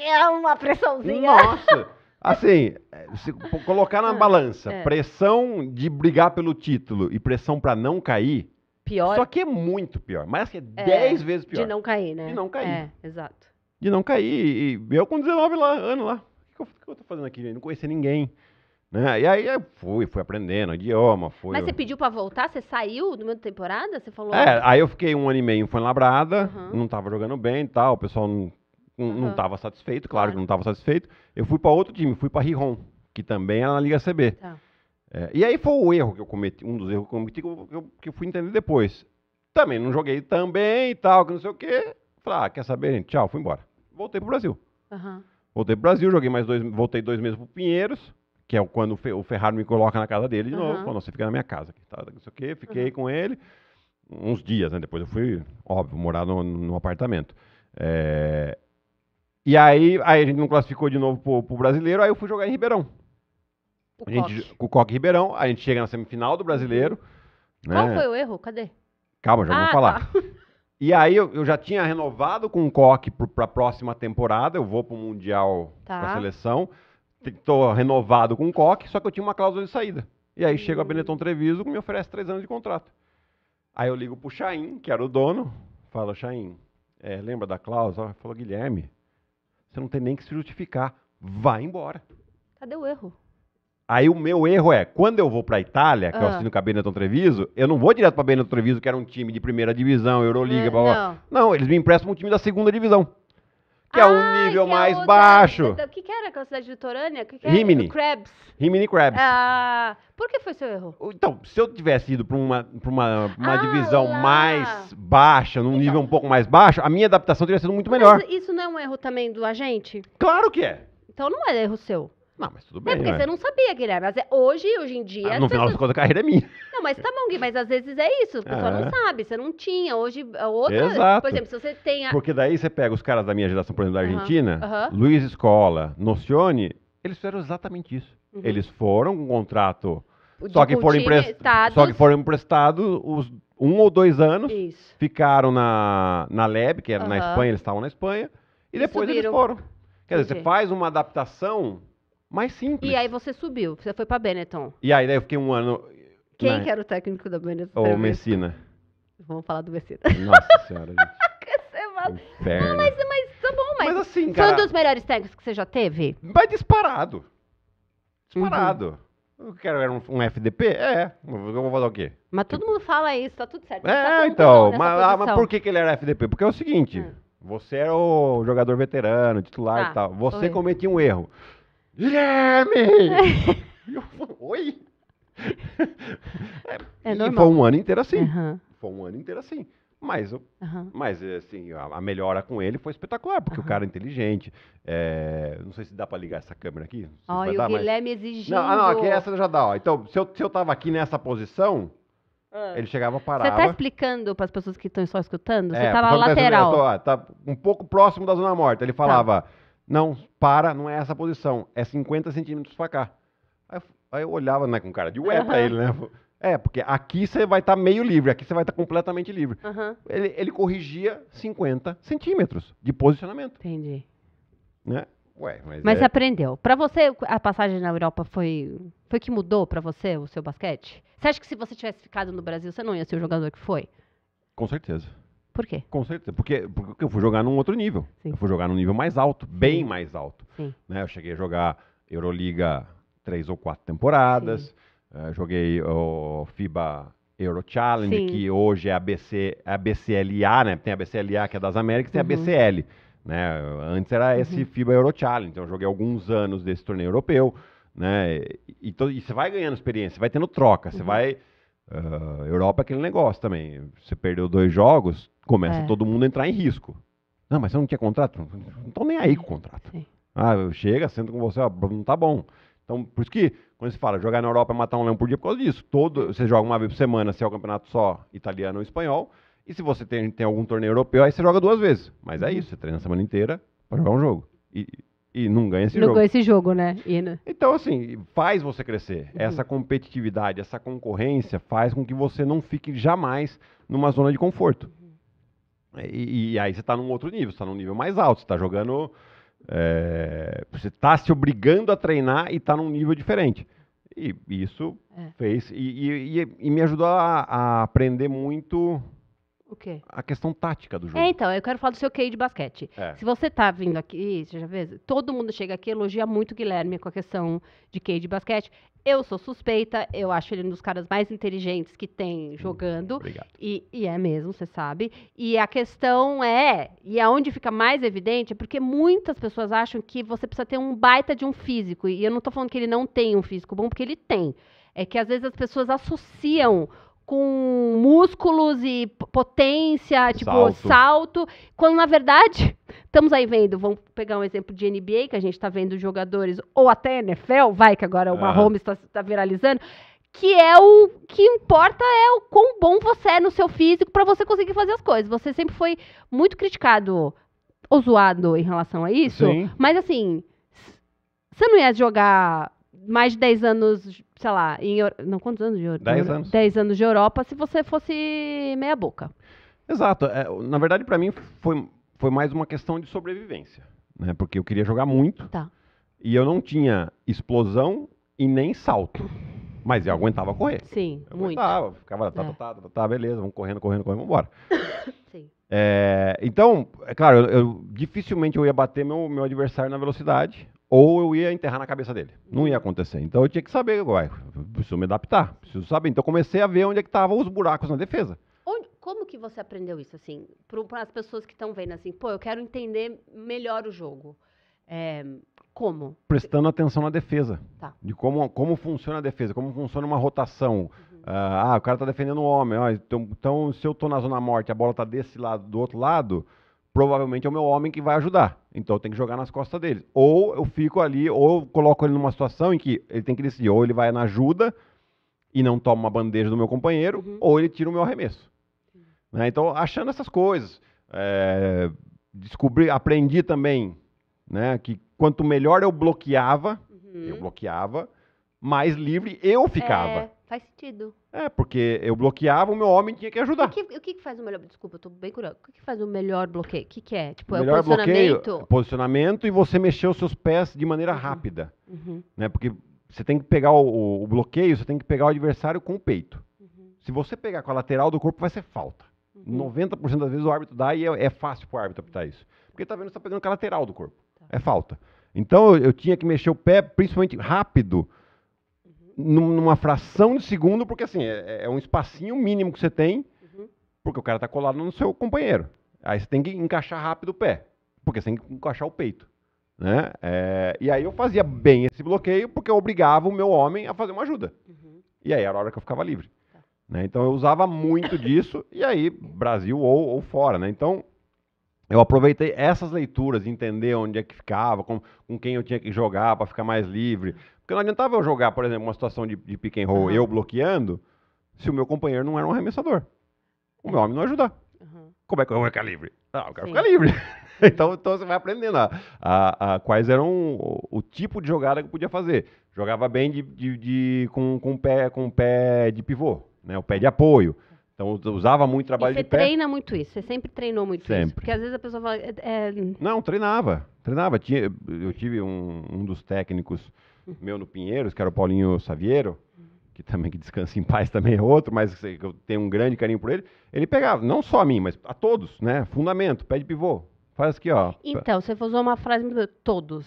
Speaker 2: é uma
Speaker 1: pressãozinha.
Speaker 2: Nossa! Assim, se colocar na ah, balança é. pressão de brigar pelo título e pressão para não cair. Pior. Só que é muito pior. Mas que é 10 é, vezes pior. De
Speaker 1: não cair, né? De não cair. É, exato.
Speaker 2: De não cair. E eu com 19 lá, anos lá. O que, eu, que eu tô fazendo aqui? Não conhecia ninguém. Né? E aí fui, fui aprendendo idioma, fui. Mas você
Speaker 1: pediu para voltar? Você saiu do meio da temporada? Você falou? É,
Speaker 2: aí eu fiquei um ano e meio em Fuenlabrada, uhum. não tava jogando bem e tal, o pessoal não não, uhum. não satisfeito, claro, claro, que não estava satisfeito. Eu fui para outro time, fui para Rihon, que também era é na Liga CB. Tá. É, e aí foi o erro que eu cometi, um dos erros que eu cometi, que eu, que eu fui entender depois. Também não joguei também e tal, que não sei o quê. Falei, ah, quer saber, gente? Tchau, fui embora. Voltei pro Brasil. Uhum. Voltei pro Brasil, joguei mais dois, voltei dois meses pro Pinheiros, que é quando o Ferrari me coloca na casa dele de uhum. novo. Falou, você fica na minha casa. Tá, não sei o quê, fiquei uhum. com ele uns dias, né? Depois eu fui, óbvio, morar no, no apartamento. É, e aí, aí a gente não classificou de novo pro, pro brasileiro, aí eu fui jogar em Ribeirão. O a gente, com o Coque Ribeirão, a gente chega na semifinal do uhum. brasileiro. Né? Qual foi
Speaker 1: o erro? Cadê?
Speaker 2: Calma, já ah, vou falar. Tá. E aí eu, eu, já tinha renovado com o Coque para a próxima temporada, eu vou para o Mundial tá. a seleção. tô renovado com o Coque, só que eu tinha uma cláusula de saída. E aí hum. chega a hum. Benetton Treviso que me oferece três anos de contrato. Aí eu ligo pro Chain, que era o dono, falo, Chain, é, lembra da cláusula? Falou, Guilherme, você não tem nem que se justificar. Vai embora. Cadê o erro? Aí o meu erro é, quando eu vou para a Itália, que uhum. eu ah. assino com a Benetton Treviso, eu não vou direto para Benetton Treviso, que era um time de primeira divisão, Euroliga, é, blá, blá. Não. não, eles me emprestam um time da segunda divisão que é um nível que é mais baixo. O
Speaker 1: que, que era aquela cidade litorânea? Que que era? Rimini. Crabs. Rimini Crabs. Ah, por que foi seu erro?
Speaker 2: Então, se eu tivesse ido para uma, pra uma, uma Ah, divisão lá. mais baixa, num então. nível um pouco mais baixo, a minha adaptação teria sido muito melhor.
Speaker 1: Mas isso não é um erro também do agente?
Speaker 2: Claro que é.
Speaker 1: Então não é erro seu. Não, mas tudo é bem. É porque ué. Né? você não sabia, Guilherme. Mas é hoje, hoje em dia. Ah, no final pessoas... da carreira é minha. Não, mas tá bom, Gui, mas às vezes é isso. A pessoa é. não sabe, você não tinha. Hoje, é outra. Exato. Por exemplo,
Speaker 2: se você tem. A... Porque daí você pega os caras da minha geração, por exemplo, da Argentina, Luiz Escola, Nocione, eles fizeram exatamente isso. Uhum. Eles foram com um contrato.
Speaker 1: De só que, foram emprestados. só que foram
Speaker 2: emprestados os um ou dois anos. Isso. Ficaram na, na Leb, que era é na Espanha, eles estavam na Espanha.
Speaker 1: E, e depois subiram. eles
Speaker 2: foram. Quer dizer, okay. você faz uma adaptação
Speaker 1: mais simples. E aí você subiu, você foi pra Benetton.
Speaker 2: E aí daí eu fiquei um ano. Quem né? que era
Speaker 1: o técnico da Benetton? O Messina. Vamos falar do Messina.
Speaker 2: Nossa senhora, gente.
Speaker 1: que Não, mas, mas tá bom, mas. Mas assim, cara. Foi um dos melhores técnicos que você
Speaker 2: já teve? Mas disparado. Disparado. Uhum. Eu quero era um, um, FDP? É. Eu vou falar o quê? Mas
Speaker 1: todo mundo fala isso, tá tudo certo. Tá é, tá então. Mas, ah, mas, por que,
Speaker 2: que ele era FDP? Porque é o seguinte. Hum. Você era o jogador veterano, titular e tá, tal. Você cometia um erro. Guilherme! eu falei, oi? É, é e foi um ano inteiro assim. Uhum. Foi um ano inteiro assim. Mas, uhum. mas assim, a, a, melhora com ele foi espetacular, porque uhum. o cara é inteligente. É, não sei se dá para ligar essa câmera aqui. Olha, oh, e dar, o Guilherme
Speaker 1: mas... exigindo. Não, ah, não, aqui essa
Speaker 2: já dá. Ó. Então, se eu, se eu tava aqui nessa posição, ah. ele chegava parava. Você tá
Speaker 1: explicando para as pessoas que estão só escutando?
Speaker 2: Você é, tava tá lateral. Tá, tô, ó, tá um pouco próximo da Zona Morta. Ele tá. falava... Tá não, para, não é essa posição. É 50 centímetros para cá. Aí, aí, eu olhava né, com cara de ué uhum. para ele, né? É, porque aqui você vai estar tá meio livre, aqui você vai estar tá completamente livre. Uhum. Ele, ele, corrigia 50 centímetros de posicionamento. Entendi. Né? Ué, mas, mas é... aprendeu.
Speaker 1: Para você, a passagem na Europa foi, foi que mudou para você o seu basquete? Você acha que se você tivesse ficado no Brasil, você não ia ser o jogador que foi?
Speaker 2: Com certeza. Por quê? Com certeza, porque, porque eu fui jogar num outro nível. Sim. Eu fui jogar num nível mais alto, bem Sim. mais alto. Sim. Né? Eu cheguei a jogar Euroliga três ou quatro temporadas, uh, joguei o FIBA Euro Challenge, que hoje é ABC, BCLA, é né? Tem a BCLA que é das Américas, tem uhum. a BCL. Né? Antes era esse uhum. FIBA Euro Challenge, então eu joguei alguns anos desse torneio europeu. Né? E, e, e você vai ganhando experiência, você vai tendo troca, uhum. você vai Uh, Europa é aquele negócio também. Você perdeu dois jogos, começa é. todo mundo a entrar em risco. Não, mas você não tinha contrato? Não estão nem aí com o contrato. Sim. Ah, chega, sento com você, ó, não tá bom. Então, por isso que, quando se fala jogar na Europa é matar um leão por dia, por causa disso. Todo, você joga uma vez por semana, se é o campeonato só italiano ou espanhol. E se você tem, tem algum torneio europeu, aí você joga duas vezes. Mas é uhum. isso, você treina a semana inteira para jogar um jogo. E, e não ganha esse não jogo. Não ganha
Speaker 1: esse jogo, né? E...
Speaker 2: Então, assim, faz você crescer. Uhum. Essa competitividade, essa concorrência faz com que você não fique jamais numa zona de conforto. Uhum. E, e, aí você está num outro nível, você está num nível mais alto, você está jogando. É, você está se obrigando a treinar e está num nível diferente. E isso é. fez. E, e, me ajudou a, a aprender muito o quê? A questão tática do jogo. É,
Speaker 1: então, eu quero falar do seu QI de basquete. É. Se você tá vindo aqui, você já vê, todo mundo chega aqui elogia muito o Guilherme com a questão de QI de basquete. Eu sou suspeita, eu acho ele um dos caras mais inteligentes que tem hum, jogando. obrigado. E, e, é mesmo, você sabe. E a questão é, e aonde fica mais evidente, é porque muitas pessoas acham que você precisa ter um baita de um físico. E eu não estou falando que ele não tem um físico bom, porque ele tem. É que às vezes as pessoas associam com músculos e potência, tipo salto. salto, quando na verdade estamos aí vendo, vamos pegar um exemplo de NBA, que a gente está vendo jogadores, ou até NFL, vai que agora o Mahomes está tá viralizando, que é o que importa é o quão bom você é no seu físico para você conseguir fazer as coisas. Você sempre foi muito criticado ou zoado em relação a isso, Sim. mas assim, você não ia jogar mais de 10 anos sei lá, em não quantos anos de Europa? Dez anos. Dez anos de Europa, se você fosse meia boca.
Speaker 2: Exato. É, na verdade, para mim foi, foi mais uma questão de sobrevivência, né? Porque eu queria jogar muito. Tá. E eu não tinha explosão e nem salto. Mas eu aguentava correr. Sim, eu muito. Aguentava, ficava, tá, é. tá, tá, tá, tá beleza, vamos correndo, correndo, correndo, vamos embora. Sim. É, então, é claro, eu, eu, dificilmente eu ia bater meu, meu adversário na velocidade, ou eu ia enterrar na cabeça dele. Não ia acontecer. Então eu tinha que saber, ué, preciso me adaptar, preciso saber. Então comecei a ver onde é que estavam os buracos na defesa.
Speaker 1: Onde, como que você aprendeu isso, assim, para as pessoas que estão vendo, assim, pô, eu quero entender melhor o jogo. É, como?
Speaker 2: Prestando atenção na defesa. Tá. De como, como funciona a defesa, como funciona uma rotação. Uhum. ah, ah o cara está defendendo o homem. Ó, então, então, se eu estou na zona morte, a bola está desse lado, do outro lado provavelmente é o meu homem que vai ajudar. Então eu tenho que jogar nas costas dele. Ou eu fico ali, ou eu coloco ele numa situação em que ele tem que decidir, ou ele vai na ajuda e não toma uma bandeja do meu companheiro, uhum. ou ele tira o meu arremesso. Uhum. Né? Então, achando essas coisas, é, descobri, aprendi também né, que quanto melhor eu bloqueava, uhum. eu bloqueava, mais livre eu ficava. É.
Speaker 1: Faz sentido.
Speaker 2: É, porque eu bloqueava, o meu homem tinha que ajudar.
Speaker 1: O que, o que faz o melhor. Desculpa, eu tô bem curioso. O que faz o melhor bloqueio? O que, que é? Tipo, o é o posicionamento? Bloqueio, é
Speaker 2: posicionamento e você mexer os seus pés de maneira uhum. rápida. Uhum. Né? Porque você tem que pegar o, o, bloqueio, você tem que pegar o adversário com o peito. Uhum. Se você pegar com a lateral do corpo, vai ser falta. 90% uhum. das vezes o árbitro dá e é, é fácil pro árbitro apitar isso. Porque tá vendo, você tá pegando com a lateral do corpo. Tá. É falta. Então eu, eu tinha que mexer o pé, principalmente rápido numa fração de segundo, porque assim, é, é, é um espacinho mínimo que você tem, uhum. porque o cara tá colado no seu companheiro. Aí você tem que encaixar rápido o pé, porque você tem que encaixar o peito. Né? É, e aí eu fazia bem esse bloqueio, porque eu obrigava o meu homem a fazer uma ajuda. Uhum. E aí era a hora que eu ficava livre. Tá. Né? Então eu usava muito disso, e aí Brasil ou, ou fora. Né? Então eu aproveitei essas leituras, entender onde é que ficava, com, com quem eu tinha que jogar para ficar mais livre, porque não adiantava eu jogar, por exemplo, uma situação de, de pick and roll, uhum. eu bloqueando, se o meu companheiro não era um arremessador. O meu homem não ajudar. Uhum. Como é que eu vou ficar livre? Ah, eu quero Sim. ficar livre. então, então você vai aprendendo a, a, a quais eram o, o, tipo de jogada que eu podia fazer. Jogava bem de, de, de com, com, pé, com pé de pivô, né? o pé de apoio. Então usava muito trabalho de pé. Você
Speaker 1: treina muito isso, você sempre treinou muito sempre. isso. Porque às vezes a pessoa fala. É, é...
Speaker 2: Não, treinava. Treinava. Tinha, eu tive um, um dos técnicos meu no Pinheiros, que era o Paulinho Saviero, que também que descansa em paz também é outro, mas eu tenho um grande carinho por ele. Ele pegava, não só a mim, mas a todos, né? Fundamento, pé de pivô. Faz aqui, ó. Então,
Speaker 1: você usou uma frase todos.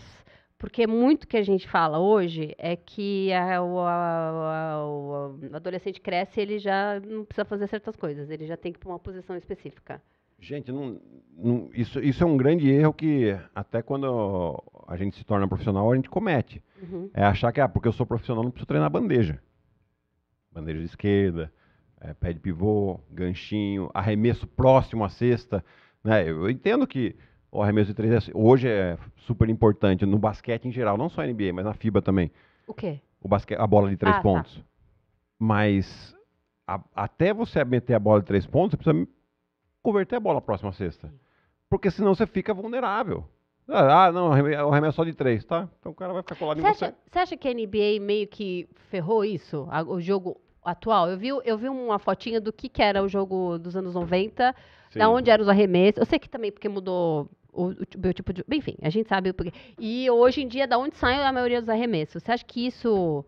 Speaker 1: Porque muito que a gente fala hoje é que a, o, a, o, adolescente cresce e ele já não precisa fazer certas coisas, ele já tem que ir para uma posição específica.
Speaker 2: Gente, não, não, isso, isso é um grande erro que até quando a gente se torna profissional, a gente comete. Uhum. É achar que, ah, porque eu sou profissional, não preciso treinar bandeja. Bandeja de esquerda, é, pé de pivô, ganchinho, arremesso próximo à cesta. Né? Eu entendo que o arremesso de três é, hoje é super importante no basquete em geral, não só na NBA, mas na FIBA também. O quê? O basquete, a bola de três ah, tá. pontos. Tá. Mas a, até você meter a bola de três pontos, você precisa converter a bola próxima sexta. Porque senão você fica vulnerável. Ah, ah não, o remédio é só de três, tá?
Speaker 1: Então o cara vai ficar colado você em você. Acha, você acha que a NBA meio que ferrou isso? o jogo atual? Eu vi, eu vi uma fotinha do que, que era o jogo dos anos 90, Sim. da onde eram os arremessos. Eu sei que também porque mudou o, o, o tipo de... Enfim, a gente sabe o porquê. E hoje em dia, da onde saem a maioria dos arremessos? Você acha que isso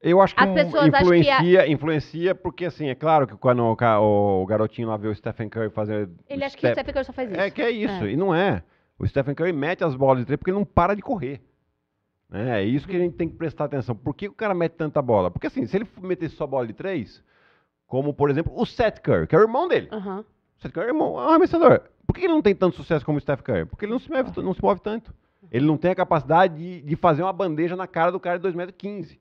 Speaker 2: eu acho que As pessoas é influencia, que influencia, porque assim, é claro que quando o, garotinho lá vê o Stephen Curry fazer. Ele acha step... que o Stephen
Speaker 1: Curry só faz é, isso. É que é isso, é.
Speaker 2: e não é. O Stephen Curry mete as bolas de três porque ele não para de correr. Né, é isso que a gente tem que prestar atenção. Por que o cara mete tanta bola? Porque assim, se ele metesse só bola de três, como por exemplo o Seth Curry, que é o irmão dele. Uhum. O Seth Curry é, irmão, é um arremessador. Por que ele não tem tanto sucesso como o Stephen Curry? Porque ele não se move, não se move tanto. Ele não tem a capacidade de, de fazer uma bandeja na cara do cara de 2,15 metros.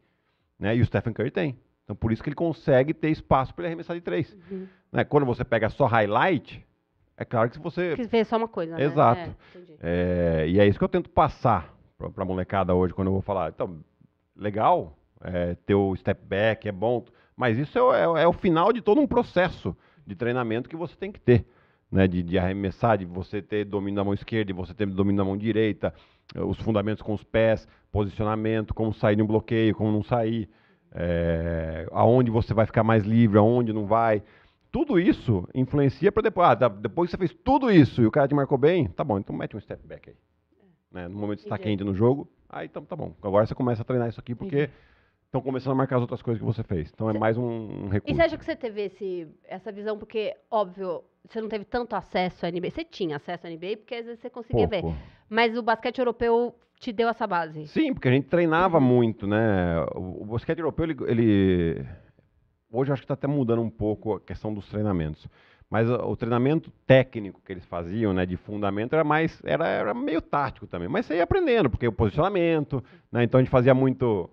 Speaker 2: Né? E o Stephen Curry tem. Então, por isso que ele consegue ter espaço para ele arremessar de três. Uhum. Né? Quando você pega só highlight, é claro que se você. Que vê
Speaker 1: só uma coisa. Né? Exato. Né?
Speaker 2: É, é, e é isso que eu tento passar para a molecada hoje, quando eu vou falar. Então, legal é, ter o step back, é bom, mas isso é, é, é o final de todo um processo de treinamento que você tem que ter. Né, de, de, arremessar, de você ter domínio na mão esquerda, de você ter domínio na mão direita, eh, os fundamentos com os pés, posicionamento, como sair de um bloqueio, como não sair, é, aonde você vai ficar mais livre, aonde não vai. Tudo isso influencia para depois. Ah, depois que você fez tudo isso e o cara te marcou bem, tá bom, então mete um step back aí. Né? No momento que está quente no jogo, aí tá, tá bom. Agora você começa a treinar isso aqui porque estão começando a marcar as outras coisas que você fez. Então é mais um, um recurso. E você
Speaker 1: acha que você teve esse, essa visão? Porque, óbvio, você não teve tanto acesso à NBA. Você tinha acesso à NBA porque às vezes você conseguia Pouco. ver. Mas o basquete europeu te deu essa base.
Speaker 2: Sim, porque a gente treinava uhum. muito, né? O, basquete europeu, ele, ele... Hoje acho que está até mudando um pouco a questão dos treinamentos. Mas o, o treinamento técnico que eles faziam, né, de fundamento, era mais era, era meio tático também. Mas você ia aprendendo, porque o posicionamento, né? Então a gente fazia muito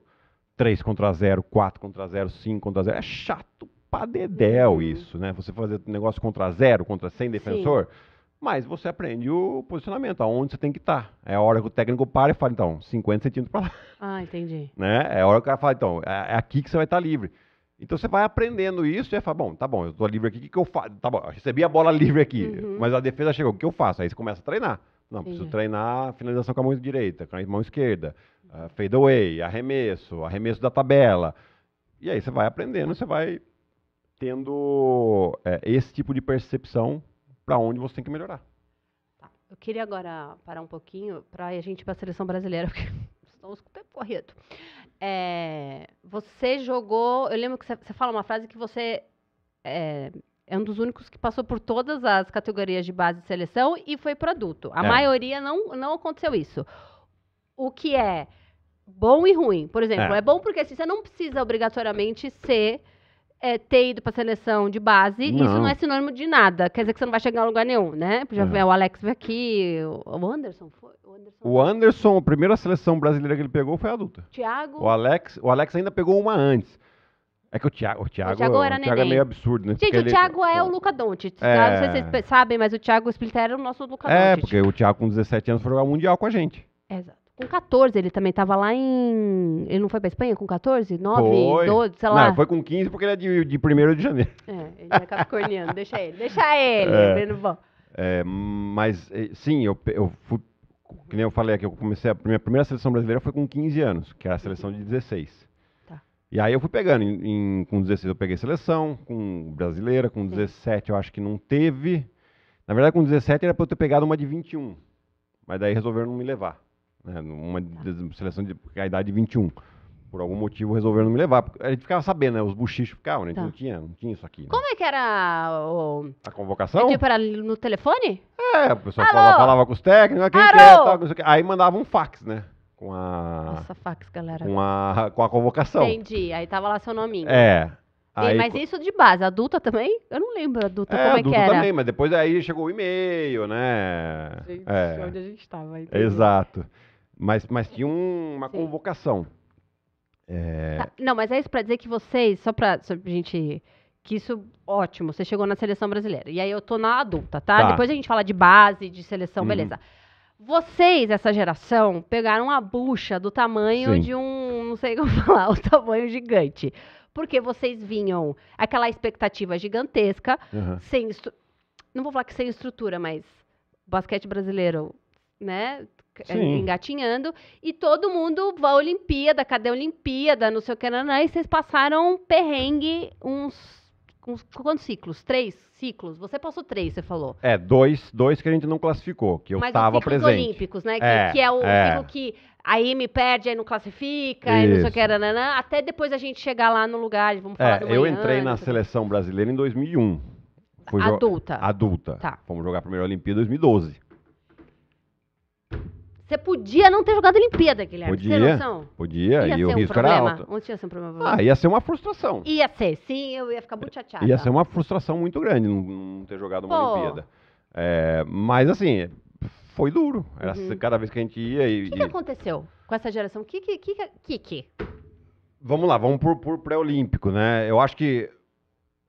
Speaker 2: 3 contra 0, 4 contra 0, 5 contra 0. É chato pra dedéu uhum. isso, né? Você fazer negócio contra zero, contra sem defensor, mas você aprende o posicionamento, aonde você tem que estar. Tá. É a hora que o técnico para e fala, então, 50 centímetros para lá.
Speaker 1: Ah, entendi.
Speaker 2: Né? É a hora que o cara fala, então, é, é aqui que você vai estar tá livre. Então você vai aprendendo isso e fala, bom, tá bom, eu tô livre aqui, o que, que eu faço? Tá bom, eu recebi a bola livre aqui, uhum. mas a defesa chegou, o que eu faço? Aí você começa a treinar. Não, Sim. preciso treinar finalização com a mão direita, com a mão esquerda, uh, away, arremesso, arremesso da tabela. E aí você vai aprendendo, você vai tendo é, esse tipo de percepção para onde você tem que melhorar.
Speaker 1: Tá. Eu queria agora parar um pouquinho para a gente ir para a seleção brasileira, porque estamos com o tempo corrido. É, você jogou. Eu lembro que você fala uma frase que você é, é, um dos únicos que passou por todas as categorias de base de seleção e foi para adulto. A é. maioria não, não aconteceu isso. O que é bom e ruim, por exemplo, é, é bom porque assim, você não precisa obrigatoriamente ser é, ter ido pra seleção de base, não. isso não é sinônimo de nada. Quer dizer que você não vai chegar a lugar nenhum, né? Já uhum. É. O Alex veio aqui, o Anderson foi.
Speaker 2: O Anderson, o a primeira seleção brasileira que ele pegou foi a adulta. Thiago. O Alex, o Alex ainda pegou uma antes. É que o Thiago, o Thiago, o Thiago, o Thiago é meio absurdo, né? Gente, porque o Thiago
Speaker 1: ele... é o é. Luca Doncic. É... Não sei se vocês é. sabem, mas o Thiago Splitter era o nosso Luca Doncic. É, porque
Speaker 2: o Thiago com 17 anos foi jogar Mundial com a gente.
Speaker 1: Exato. Com 14, ele também estava lá em. Ele não foi pra Espanha com 14? 9, foi. 12, sei lá. Não,
Speaker 2: foi com 15 porque ele é de, de 1 de janeiro. É, ele é
Speaker 1: capricorniano, deixa ele, deixa ele, é,
Speaker 2: é, Mas, eh, sim, eu, eu fui. Que nem eu falei aqui, eu comecei a minha primeira seleção brasileira foi com 15 anos, que era a seleção de 16. Tá. E aí eu fui pegando, em, em, com 16 eu peguei seleção, com brasileira, com 17 eu acho que não teve. Na verdade, com 17 era pra eu ter pegado uma de 21. Mas daí resolveram não me levar. Né? Uma tá. seleção de a idade de é 21. Por algum motivo resolveram me levar. A gente ficava sabendo, né? Os buchichos ficavam, né? A gente tá. não, tinha, não tinha isso aqui. Né? Como
Speaker 1: é que era o...
Speaker 2: a convocação? É tipo, era
Speaker 1: no telefone? É, o pessoal falava, falava,
Speaker 2: com os técnicos, ah, quem quer, é, tal, não sei o que. Aí mandava um fax, né? com a. Nossa,
Speaker 1: fax, galera. Com
Speaker 2: a, com a convocação.
Speaker 1: Entendi. Aí tava lá seu nominho.
Speaker 2: É. Aí, mas
Speaker 1: isso de base, adulta também? Eu não lembro adulta, é, como é adulta que era? também,
Speaker 2: mas depois aí chegou o e-mail, né? Gente, é. onde a
Speaker 1: gente tava. Aí, Exato.
Speaker 2: Mas, mas tinha um, uma Sim. convocação. É... Tá.
Speaker 1: Não, mas é isso para dizer que vocês, só para a gente. Que isso, ótimo, você chegou na seleção brasileira. E aí eu tô na adulta, tá? tá. Depois a gente fala de base, de seleção, hum. beleza. Vocês, essa geração, pegaram uma bucha do tamanho Sim. de um, não sei como falar, o tamanho gigante. Porque vocês vinham aquela expectativa gigantesca, uhum. sem. Não vou falar que sem estrutura, mas basquete brasileiro, né? Eh, Sim. engatinhando, e todo mundo vai à Olimpíada, cadê a Olimpíada, não sei o que, não, não, e vocês passaram um perrengue uns uns, quantos ciclos? Três ciclos? Você passou três, você falou.
Speaker 2: É, dois, dois que a gente não classificou, que eu estava presente. Mas olímpicos, né? É, que, que, é o é. ciclo
Speaker 1: que aí me perde, aí não classifica, aí não sei o que, nananã, até depois a gente chegar lá no lugar, vamos é, falar é, do Eu entrei na
Speaker 2: seleção brasileira em 2001. Fui adulta. Adulta. Tá. Fomos jogar a primeira Olimpíada em 2012.
Speaker 1: Você podia não ter jogado a Olimpíada, Guilherme. Podia. noção? Podia, ia e o um risco problema. era alto. Onde tinha ser um problema? Ah, ia ser uma frustração. Ia ser, sim, eu ia ficar muito chateado. Ia ser
Speaker 2: uma frustração muito grande não, não ter jogado uma Pô. Olimpíada. É, mas assim, foi duro. Era uhum. cada vez que a gente ia e. O que, que,
Speaker 1: aconteceu com essa geração? O que que, que, que,
Speaker 2: Vamos lá, vamos por, por pré-olímpico, né? Eu acho que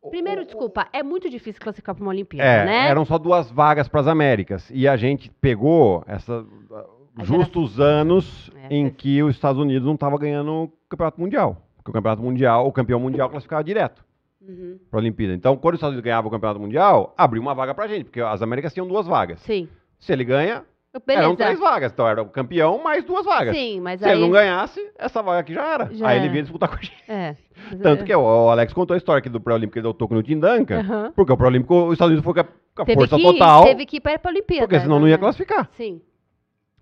Speaker 1: Primeiro, desculpa, é muito difícil classificar para uma Olimpíada, é, né? Eram
Speaker 2: só duas vagas para as Américas. E a gente pegou essa Justos anos é, em é. que os Estados Unidos não estava ganhando o campeonato mundial. Porque o campeonato mundial, o campeão mundial classificava direto uhum. para a Olimpíada. Então, quando os Estados Unidos ganhavam o campeonato mundial, abriu uma vaga para a gente, porque as Américas tinham duas vagas. Sim. Se ele ganha, Beleza. Eram três vagas, então era o campeão mais duas vagas. Sim, mas Se aí... ele não ganhasse, essa vaga aqui já era. Já aí ele vinha disputar com a gente. É. Tanto é. que o Alex contou a história aqui do pré-olímpico, que ele deu toco no Tindanca, uhum. porque o pré-olímpico, os Estados Unidos foi com a, força que, total. Teve
Speaker 1: que ir para a Olimpíada. Porque senão não ia né? classificar. Sim.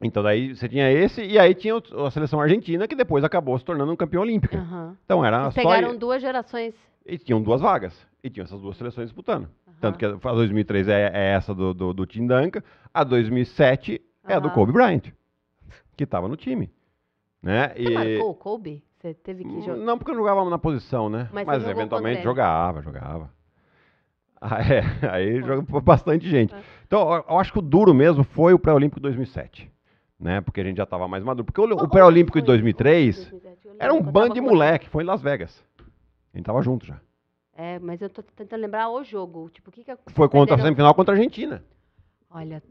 Speaker 2: Então daí você tinha esse e aí tinha a seleção argentina que depois acabou se tornando um campeão olímpico. Uhum. Então era e pegaram
Speaker 1: duas gerações.
Speaker 2: E tinham duas vagas e tinham essas duas seleções disputando. Uhum. Tanto que a 2003 é, é essa do, do, do Tim Duncan, a 2007 uhum. é a do Kobe Bryant, que estava no time, né? Você e... marcou
Speaker 1: o Kobe? Você teve que hum, jogar?
Speaker 2: Não porque eu jogava na posição, né? Mas, Mas eventualmente jogava, jogava. Ah, é, aí joga bastante gente. Então, eu acho que o duro mesmo foi o pré-olímpico 2007 né? Porque a gente já estava mais maduro. Porque o, o pré-olímpico de 2003 era um bando de moleque, foi em Las Vegas. A gente tava junto já.
Speaker 1: É, mas eu tô tentando lembrar o jogo. Tipo, o que que Foi contra a semifinal contra a Argentina. Olha,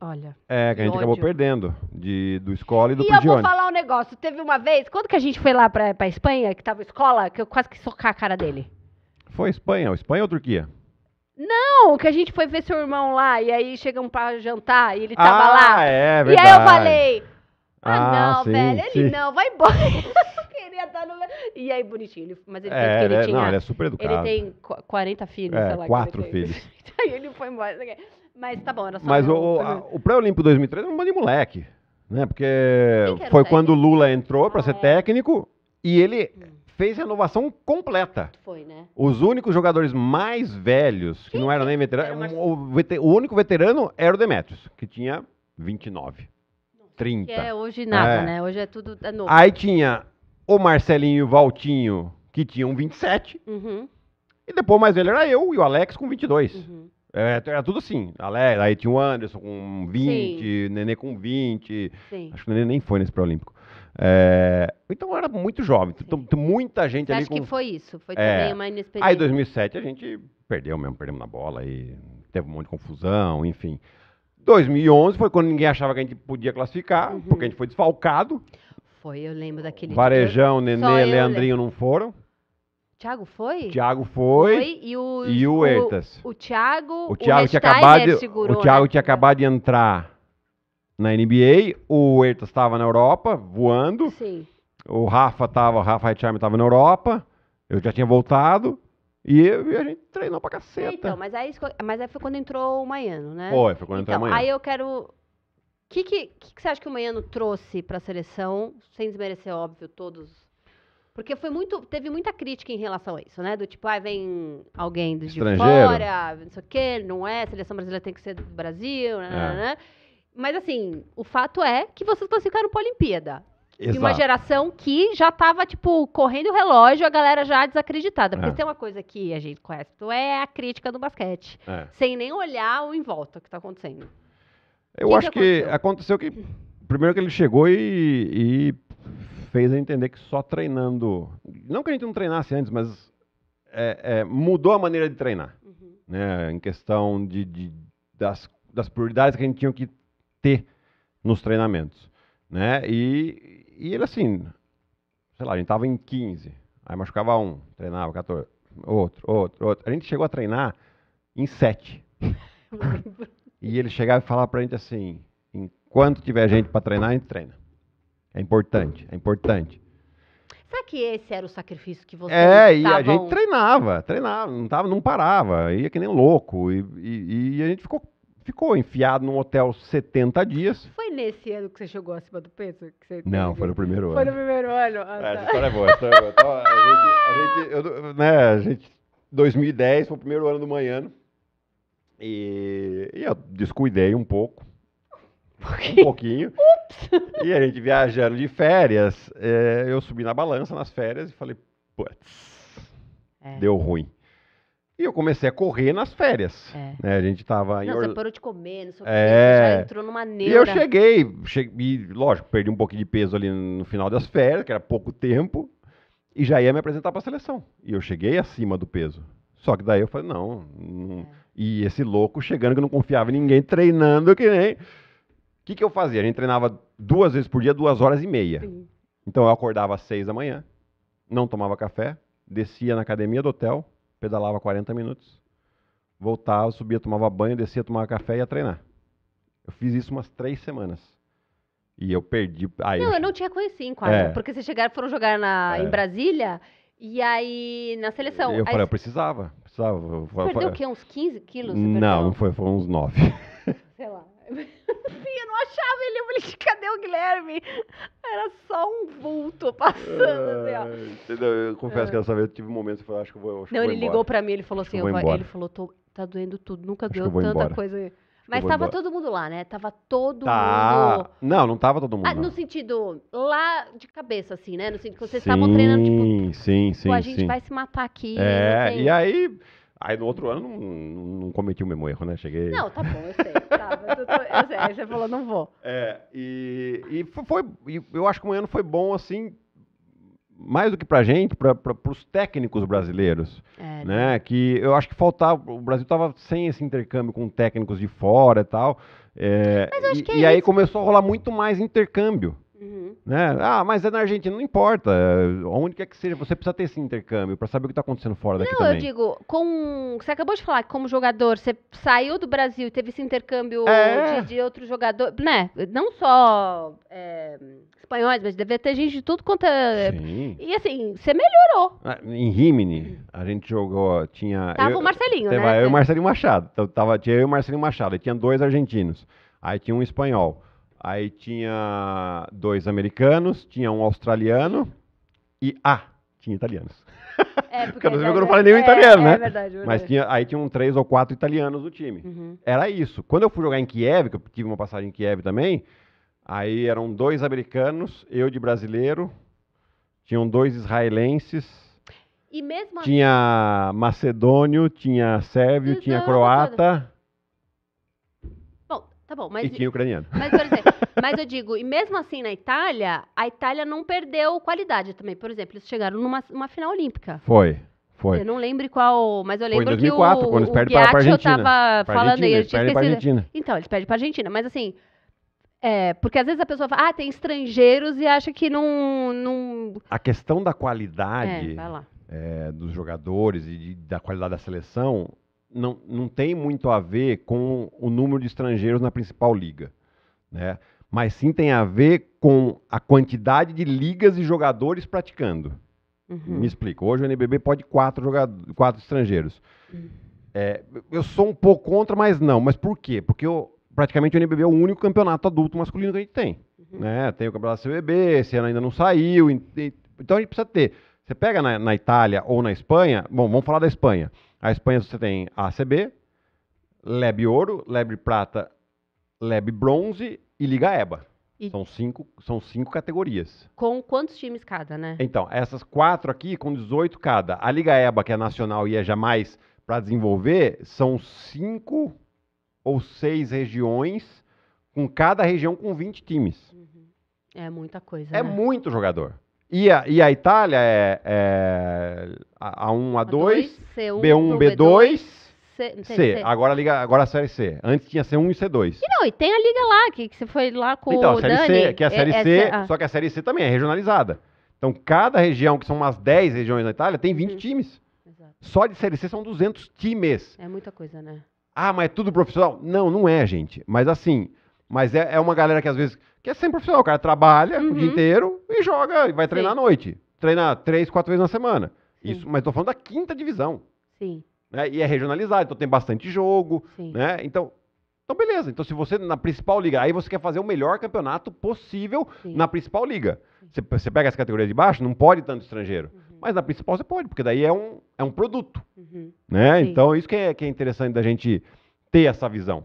Speaker 1: olha.
Speaker 2: É, que a gente ódio. acabou perdendo de, do escola e do E Prigione. eu vou falar
Speaker 1: um negócio. Teve uma vez, quando que a gente foi lá pra, pra Espanha, que tava escola, que eu quase que socar a cara dele.
Speaker 2: Foi Espanha, Espanha ou Turquia?
Speaker 1: Não, que a gente foi ver seu irmão lá e aí chegamos pra jantar e ele tava ah, lá. É, verdade. E aí eu falei:
Speaker 2: Ah, ah não, sim, velho, sim. ele
Speaker 1: não, vai embora. E aí, bonitinho. mas ele é, ele, ele né, tinha. Não, ele é super educado. Ele tem 40 filhos, é, sei lá. Quatro filhos. aí ele foi embora. Mas tá bom, era só. Mas um, o, a,
Speaker 2: o pré-olímpico 2003 é um bando de moleque. Né? Porque foi quando o Lula entrou para ser ah, é. técnico e ele. Hum fez renovação completa. Foi, né? Os únicos jogadores mais velhos, que não eram nem veteranos, era o, o, único veterano era o Demetrios, que tinha 29, 30. Que é
Speaker 1: hoje nada, é. né? Hoje é tudo é novo. Aí
Speaker 2: tinha o Marcelinho e o Valtinho, que tinham 27. Uhum. E depois mais velho era eu e o Alex com 22. Uhum. É, era tudo assim. Alex, aí tinha o Anderson com 20, Sim. Nenê com 20. Sim. Acho que o Nenê nem foi nesse pré-olímpico. É, então era muito jovem, muita gente Você ali. Acho com... que
Speaker 1: foi isso, foi é, uma inexperiência. Aí
Speaker 2: 2007 a gente perdeu mesmo, perdemos na bola e teve um monte de confusão, enfim. 2011 foi quando ninguém achava que a gente podia classificar, uhum. porque a gente foi desfalcado.
Speaker 1: Foi, eu lembro daquele. Varejão, dia. Nenê, Leandrinho não foram. Tiago foi? Tiago foi. foi e o, e o, o Ertas. O, o Tiago. O Thiago o tinha acabado de, segurou, O Thiago né? tinha
Speaker 2: acabado de entrar na NBA, o Ertas estava na Europa, voando. Sim. O Rafa tava, o Rafa Charme estava na Europa. Eu já tinha voltado. E, eu, e a gente treinou pra caceta.
Speaker 1: Então, mas aí, mas aí foi quando entrou o Maiano, né? Foi, foi quando então, entrou o então, Maiano. Aí eu quero. O que, que, que, você acha que o Maiano trouxe pra seleção, sem desmerecer, óbvio, todos. Porque foi muito, teve muita crítica em relação a isso, né? Do tipo, ah, vem alguém de fora, não sei o quê, não é, seleção brasileira tem que ser do Brasil, né? É. né? né, né? Mas assim, o fato é que vocês classificaram a Olimpíada. Exato. E uma geração que já tava, tipo, correndo o relógio, a galera já desacreditada. Porque é. tem uma coisa que a gente conhece, é a crítica do basquete. É. Sem nem olhar o em volta que tá acontecendo.
Speaker 2: Eu que acho que aconteceu? que aconteceu? que. Primeiro que ele chegou e, e fez a entender que só treinando. Não que a gente não treinasse antes, mas é, é, mudou a maneira de treinar. Uhum. Né? Em questão de, de, das, das prioridades que a gente tinha que ter nos treinamentos, né? E, e ele assim, sei lá, a gente tava em 15, aí machucava um, treinava 14, outro, outro, outro. A gente chegou a treinar em 7. e ele chegava e falava pra gente assim, enquanto tiver gente para treinar, a gente treina. É importante, é importante.
Speaker 1: Será que esse era o sacrifício que você É, e a gente treinava, treinava,
Speaker 2: não, tava, não parava, ia que nem louco. E, e, e a gente ficou ficou enfiado num hotel 70 dias.
Speaker 1: Foi nesse ano que você chegou acima do peso?
Speaker 2: Não, foi no primeiro foi ano. Foi
Speaker 1: no primeiro ano? Ah, é, essa tá. história é boa. História
Speaker 2: é boa. Então, a gente, a gente, eu, né, a gente, 2010 foi o primeiro ano do manhã. E, e eu descuidei um pouco. Um pouquinho. Ups. E a gente viajando de férias, é, eu subi na balança nas férias e falei, putz, é. deu ruim. E eu comecei a correr nas férias. É. Né? A gente tava em. Não, você parou de comer, não sei o é... já entrou numa neura. E eu cheguei, cheguei, lógico, perdi um pouquinho de peso ali no final das férias, que era pouco tempo, e já ia me apresentar para a seleção. E eu cheguei acima do peso. Só que daí eu falei, não. não... É. E esse louco chegando que não confiava em ninguém, treinando que nem. O que, que eu fazia? A gente treinava duas vezes por dia, duas horas e meia. Sim. Então eu acordava às seis da manhã, não tomava café, descia na academia do hotel pedalava 40 minutos, voltava, subia, tomava banho, descia, tomava café e ia treinar. Eu fiz isso umas três semanas. E eu perdi. Aí não, eu... eu
Speaker 1: não tinha conhecido quase. É. Porque vocês chegaram, foram jogar na, é. em Brasília e aí na seleção. Eu aí... falei, eu
Speaker 2: precisava. precisava. Você perdeu o quê?
Speaker 1: Uns 15 quilos?
Speaker 2: não, não foi, foi uns 9.
Speaker 1: Guilherme era só um vulto passando, assim,
Speaker 2: é, Eu confesso é. que dessa vez eu tive um momentos que eu falei, acho que eu vou. Acho não, ele ligou
Speaker 1: pra mim, ele falou acho assim, eu eu ele falou, tá doendo tudo, nunca doeu tanta embora. coisa. Mas tava embora. todo mundo lá, né? Tava todo tá. mundo.
Speaker 2: Não, não tava todo ah, mundo. Ah, no
Speaker 1: sentido, lá de cabeça, assim, né? No sentido que vocês estavam treinando,
Speaker 2: tipo. Sim, sim, sim. A gente sim. vai
Speaker 1: se matar aqui. É, e
Speaker 2: aí. Aí no outro ano não, não cometi o mesmo erro, né? Cheguei. Não, tá bom, eu sei. Tá, mas eu tô, eu sei, aí você falou, não vou. É, e, e foi. Eu acho que o um ano foi bom, assim, mais do que pra gente, pra, pra, pros técnicos brasileiros. É, né? né? Que eu acho que faltava. O Brasil tava sem esse intercâmbio com técnicos de fora e tal. É, Mas eu acho e, que é e isso. aí começou a rolar muito mais intercâmbio. Uhum. Né? Ah, mas é na Argentina, não importa. Onde quer que seja, você precisa ter esse intercâmbio para saber o que está acontecendo fora daqui não, também. Não, eu
Speaker 1: digo, com... você acabou de falar que como jogador, você saiu do Brasil e teve esse intercâmbio é... de, de, outro jogador, né? Não só é, espanhóis, mas devia ter gente de tudo quanto é Sim. E assim, você melhorou.
Speaker 2: Ah, em Rimini, a gente jogou, tinha... Tava eu, o Marcelinho, teve, né? Eu e o Marcelinho Machado. Então, tava, tinha eu e o Marcelinho Machado, e tinha dois argentinos. Aí tinha um espanhol. Aí tinha dois americanos, tinha um australiano e. Ah, tinha italianos. É, porque, porque é eu não é falei nenhum é, italiano, é, né? É verdade, é verdade. Mas tinha, aí tinham três ou quatro italianos no time. Uhum. Era isso. Quando eu fui jogar em Kiev, que eu tive uma passagem em Kiev também, aí eram dois americanos, eu de brasileiro, tinham dois israelenses. E mesmo Tinha assim- macedônio, tinha sérvio, tinha croata.
Speaker 1: Tá bom, mas. E tinha ucraniano. Mas, por exemplo, mas eu digo, e mesmo assim na Itália, a Itália não perdeu qualidade também. Por exemplo, eles chegaram numa final olímpica.
Speaker 2: Foi. Foi. Eu
Speaker 1: não lembro qual, mas eu lembro foi em 2004, que o, quando eles perdem para a Argentina. Eu tava pra falando Argentina, aí, eu tinha esquecido Argentina. Então, eles perdem para a Argentina, mas assim, é, porque às vezes a pessoa fala, ah, tem estrangeiros e acha que não, não...
Speaker 2: A questão da qualidade é, é, dos jogadores e da qualidade da seleção não, não tem muito a ver com o número de estrangeiros na principal liga, né? mas sim tem a ver com a quantidade de ligas e jogadores praticando. Uhum. Me explico. Hoje o NBB pode quatro, jogadores, quatro estrangeiros. Uhum. É, eu sou um pouco contra, mas não. Mas por quê? Porque eu, praticamente o NBB é o único campeonato adulto masculino que a gente tem. Uhum. Né? Tem o campeonato CBB, esse ano ainda não saiu. Então a gente precisa ter. Você pega na, na Itália ou na Espanha, bom, vamos falar da Espanha. A Espanha você tem ACB, Leb Ouro, Leb Prata, Leb Bronze e Liga EBA. E são, cinco, são cinco categorias.
Speaker 1: Com quantos times cada, né?
Speaker 2: Então, essas quatro aqui com 18 cada. A Liga EBA, que é nacional e é jamais para desenvolver, são cinco ou seis regiões, com cada região com 20 times. Uhum.
Speaker 1: É muita coisa.
Speaker 2: É né? muito jogador. E a, e a Itália é, é A1, A2,
Speaker 1: C1, B1, B2, B2 C, C, C,
Speaker 2: Agora, a liga, agora a Série C. Antes tinha C1 e C2. E
Speaker 1: não, e tem a liga lá, que, que você foi lá com então, o a série Dani. C, que é a é, Série é, C, é,
Speaker 2: só que a Série C também é regionalizada. Então, cada região, que são umas 10 regiões na Itália, tem 20 hum. times. Exato. Só de Série C são 200 times.
Speaker 1: É muita coisa, né?
Speaker 2: Ah, mas é tudo profissional? Não, não é, gente. Mas assim, mas é, é uma galera que às vezes. que é sem profissional. O cara trabalha uhum. o dia uhum. inteiro e joga, e vai treinar Sim. à noite. Treinar três, quatro vezes na semana. Sim. Isso, mas estou falando da quinta divisão. Sim. Né? E é regionalizado, então tem bastante jogo. Sim. Né? Então, então, beleza. Então, se você na principal liga, aí você quer fazer o melhor campeonato possível Sim. na principal liga. Você, pega as categorias de baixo, não pode tanto estrangeiro. Uhum. Mas na principal você pode, porque daí é um, é um produto.
Speaker 1: Uhum. Né? Então,
Speaker 2: isso que é, que é interessante da gente ter essa visão.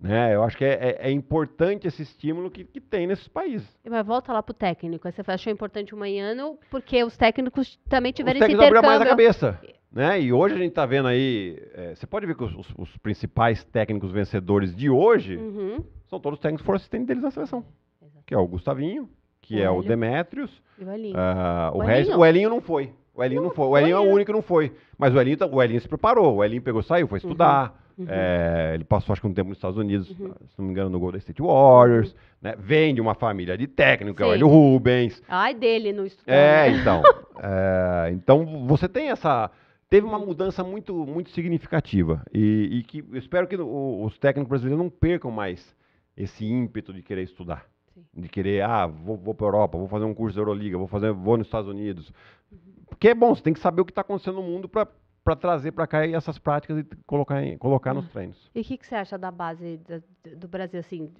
Speaker 2: Né? Eu acho que é, é, é importante esse estímulo que, que tem nesses países.
Speaker 1: Mas volta lá para o técnico. Você achou importante o Manhano porque os técnicos também tiveram os esse técnicos intercâmbio. mais a cabeça.
Speaker 2: Né? E hoje a gente está vendo aí... É, você pode ver que os, os, os, principais técnicos vencedores de hoje uhum. são todos os técnicos que foram assistentes deles na seleção. Exato. Que é o Gustavinho, que o é o Demetrios. E o Elinho. Uh, o, o, o Elinho não foi. O Elinho não, não foi. O Elinho é o único que não foi. Mas o Elinho, tá, o Elinho se preparou. O Elinho pegou, saiu, foi uhum. estudar. Uhum Uhum. É, ele passou, acho que um tempo nos Estados Unidos, uhum. Ah, se não me engano, no Golden State Warriors. Uhum. Né? Vem de uma família de técnico, Sim. é o Hélio Rubens.
Speaker 1: Ai, dele no estudo.
Speaker 2: É, então. é, então, você tem essa... Teve uma mudança muito, muito significativa. E, e que eu espero que o, os técnicos brasileiros não percam mais esse ímpeto de querer estudar. Sim. De querer, ah, vou, vou para a Europa, vou fazer um curso da Euroliga, vou, fazer, vou nos Estados Unidos. Uhum. Porque é bom, você tem que saber o que está acontecendo no mundo para para trazer para cá essas práticas e colocar, em, colocar nos hum. treinos.
Speaker 1: E o que, que, você acha da base do, do Brasil? Assim,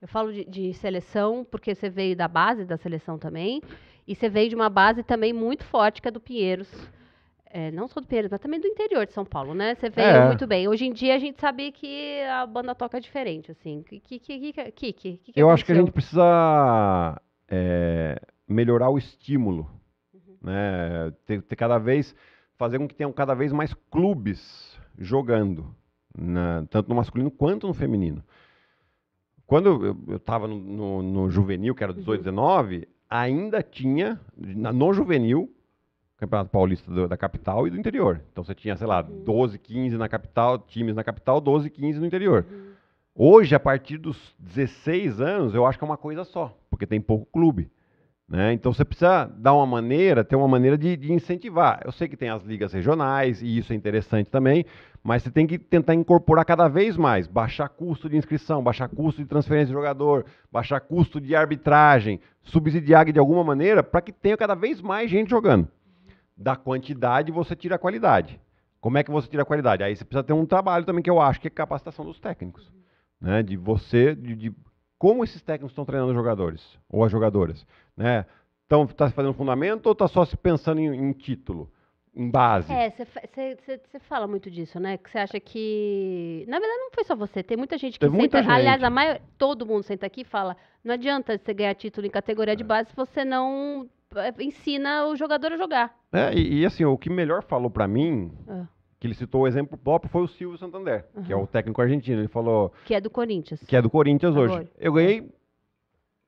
Speaker 1: eu falo de, de, seleção porque você veio da base da seleção também e você veio de uma base também muito forte que é do Pinheiros. É, não só do Pinheiros, mas também do interior de São Paulo, né? Você veio é. muito bem. Hoje em dia a gente sabe que a banda toca diferente, assim. Que, que, que, que, que, que Eu acho que a gente
Speaker 2: precisa é, melhorar o estímulo, uhum. né? ter, ter cada vez fazer com que tenham cada vez mais clubes jogando, na, tanto no masculino quanto no feminino. Quando eu estava no, no, no, juvenil, que era 18, uhum. 19, ainda tinha, no juvenil, Campeonato Paulista do, da capital e do interior. Então você tinha, sei lá, 12, uhum. 15 na capital, times na capital, 12, 15 no interior. Uhum. Hoje, a partir dos 16 anos, eu acho que é uma coisa só, porque tem pouco clube. Né? Então você precisa dar uma maneira, ter uma maneira de, de, incentivar. Eu sei que tem as ligas regionais e isso é interessante também, mas você tem que tentar incorporar cada vez mais, baixar custo de inscrição, baixar custo de transferência de jogador, baixar custo de arbitragem, subsidiar de alguma maneira para que tenha cada vez mais gente jogando. Da quantidade você tira a qualidade. Como é que você tira a qualidade? Aí você precisa ter um trabalho também que eu acho que é capacitação dos técnicos, né? De você, de, de como esses técnicos estão treinando os jogadores ou as jogadoras né? Então, está se fazendo fundamento ou está só se pensando em, em título? em base.
Speaker 1: É, você fala muito disso, né? Que você acha que. Na verdade, não foi só você. Tem muita gente que Tem senta. gente. Aliás, a maior, todo mundo senta aqui e fala: não adianta você ganhar título em categoria é. de base se você não é, ensina o jogador a jogar.
Speaker 2: É, e, e assim, o que melhor falou para mim. Ah. Que ele citou o exemplo próprio foi o Silvio Santander, uhum. que é o técnico argentino. Ele falou. Que é do Corinthians. Que é do Corinthians Agora. hoje. Eu ganhei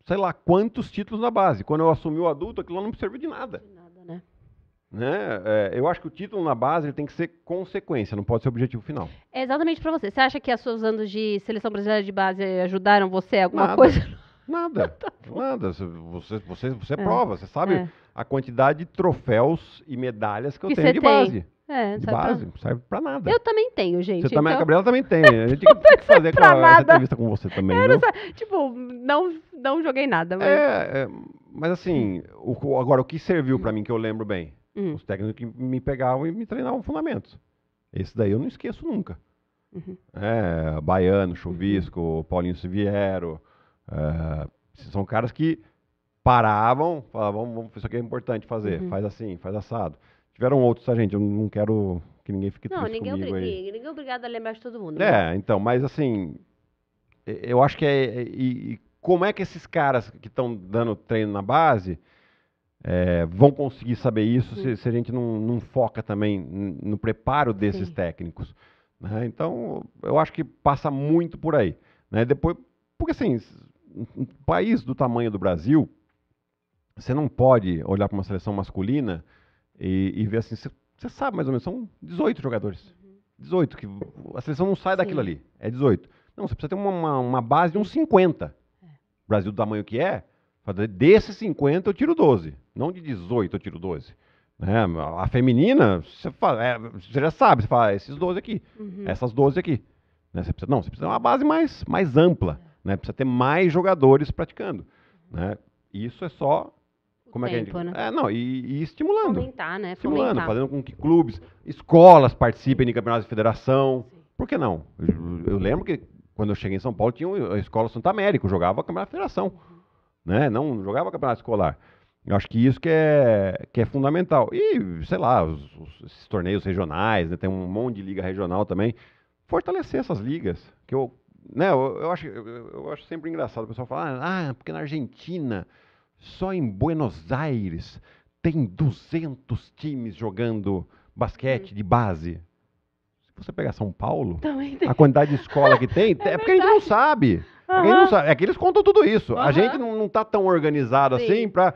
Speaker 2: sei lá quantos títulos na base. Quando eu assumi o adulto, aquilo não me serviu de nada. De nada, né? né? É, eu acho que o título na base tem que ser consequência, não pode ser objetivo final.
Speaker 1: É exatamente para você. Você acha que as suas anos de seleção brasileira de base ajudaram você alguma nada, coisa? Nada,
Speaker 2: tá nada. Você, você, você é. prova, você sabe é. a quantidade de troféus e medalhas que, que eu tenho de tem. base.
Speaker 1: É, não base,
Speaker 2: pra... serve pra nada. Eu
Speaker 1: também tenho, gente. Você então... também, a então. Gabriela
Speaker 2: também tem. A gente tem que fazer com a, nada. entrevista com você também. Não
Speaker 1: Tipo, não, não joguei nada. Mas, é,
Speaker 2: é, mas assim, o, agora o que serviu pra mim que eu lembro bem? Uhum. Os técnicos que me pegavam e me treinavam fundamentos. Esse daí eu não esqueço nunca. Uhum. É, Baiano, Chuvisco, uhum. Paulinho Siviero. É, são caras que paravam, falavam, vamos, isso aqui é importante fazer, uhum. faz assim, faz assado. Tiveram outros, tá, gente? Eu não quero que ninguém fique não, triste ninguém comigo obrigue, aí.
Speaker 1: Ninguém é obrigado a lembrar de todo mundo. É,
Speaker 2: né? então, mas assim, eu acho que é, é... E, e como é que esses caras que estão dando treino na base... É, vão conseguir saber isso se, hum. se, a gente não, não foca também no preparo desses Sim. técnicos. Né? Então, eu acho que passa muito por aí. Né? Depois, porque assim, um país do tamanho do Brasil, você não pode olhar para uma seleção masculina e, e ver assim, você sabe mais ou menos, são 18 jogadores. 18, uhum. que a seleção não sai Sim. daquilo ali, é 18. Não, você precisa ter uma, uma, uma base de uns 50. É. O Brasil do tamanho que é, desses 50 eu tiro 12, não de 18 eu tiro 12. Né? A feminina, você, fala, é, você já sabe, você fala, ah, esses 12 aqui, uhum. essas 12 aqui. Né? Você precisa, não, você precisa ter uma base mais, mais ampla, é. né? precisa ter mais jogadores praticando. Uhum. Né? Isso é só como tempo, é que a gente, né? É, não, e, e estimulando.
Speaker 1: Fomentar, né? Estimulando, fazendo
Speaker 2: com que clubes, escolas participem de campeonatos de federação. Por que não? Eu, eu, lembro que quando eu cheguei em São Paulo tinha a escola Santa Américo, jogava campeonato de federação, uhum. né? Não jogava campeonato escolar. Eu acho que isso que é, que é fundamental. E, sei lá, os, os esses torneios regionais, né? tem um monte de liga regional também. Fortalecer essas ligas, que eu, né, eu, eu acho, eu, eu, acho sempre engraçado o pessoal falar, ah, porque na Argentina só em Buenos Aires tem 200 times jogando basquete de base. Se você pegar São Paulo, a quantidade de escola que tem, é, é porque a gente não sabe. Uhum. gente não sabe. É que eles contam tudo isso. Uhum. A gente não, não tá tão organizado assim Sim. assim para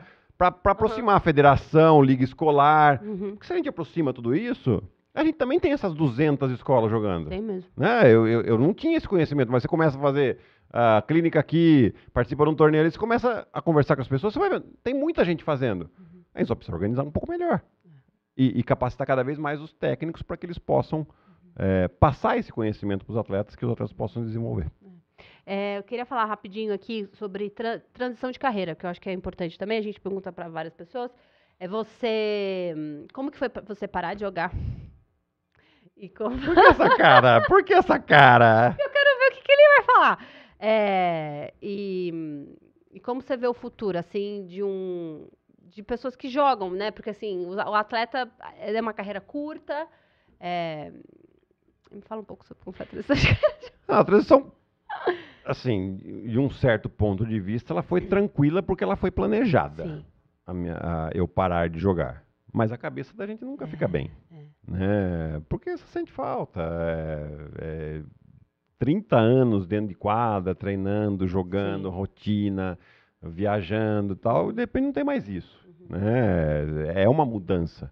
Speaker 2: aproximar a federação, liga escolar. Uhum. Porque se a gente aproxima tudo isso, a gente também tem essas 200 escolas jogando. Tem mesmo. Né? Eu, eu, eu não tinha esse conhecimento, mas você começa a fazer a clínica aqui, participa de um torneio ali, você começa a conversar com as pessoas, você vai ver, tem muita gente fazendo. Uhum. Aí só precisa organizar um pouco melhor. É. E, e, capacitar cada vez mais os técnicos para que eles possam uhum. é, passar esse conhecimento para os atletas, que os atletas possam desenvolver.
Speaker 1: É, é eu queria falar rapidinho aqui sobre tra transição de carreira, que eu acho que é importante também, a gente pergunta para várias pessoas. É você. Hum, como que foi você parar de jogar? E como... Por que essa cara? Por
Speaker 2: que essa cara?
Speaker 1: Eu quero ver o que, que ele vai falar. É, e, e como você vê o futuro, assim, de um de pessoas que jogam, né? Porque assim, o, atleta é uma carreira curta. É... Me fala um pouco sobre como foi a transição.
Speaker 2: a transição, assim, de um certo ponto de vista, ela foi tranquila porque ela foi planejada. A minha, a eu parar de jogar. Mas a cabeça da gente nunca é, fica bem. É. Né? Porque você sente falta. É, é 30 anos dentro de quadra, treinando, jogando, Sim. rotina, viajando e tal, e de repente não tem mais isso. Uhum. Né? É uma mudança.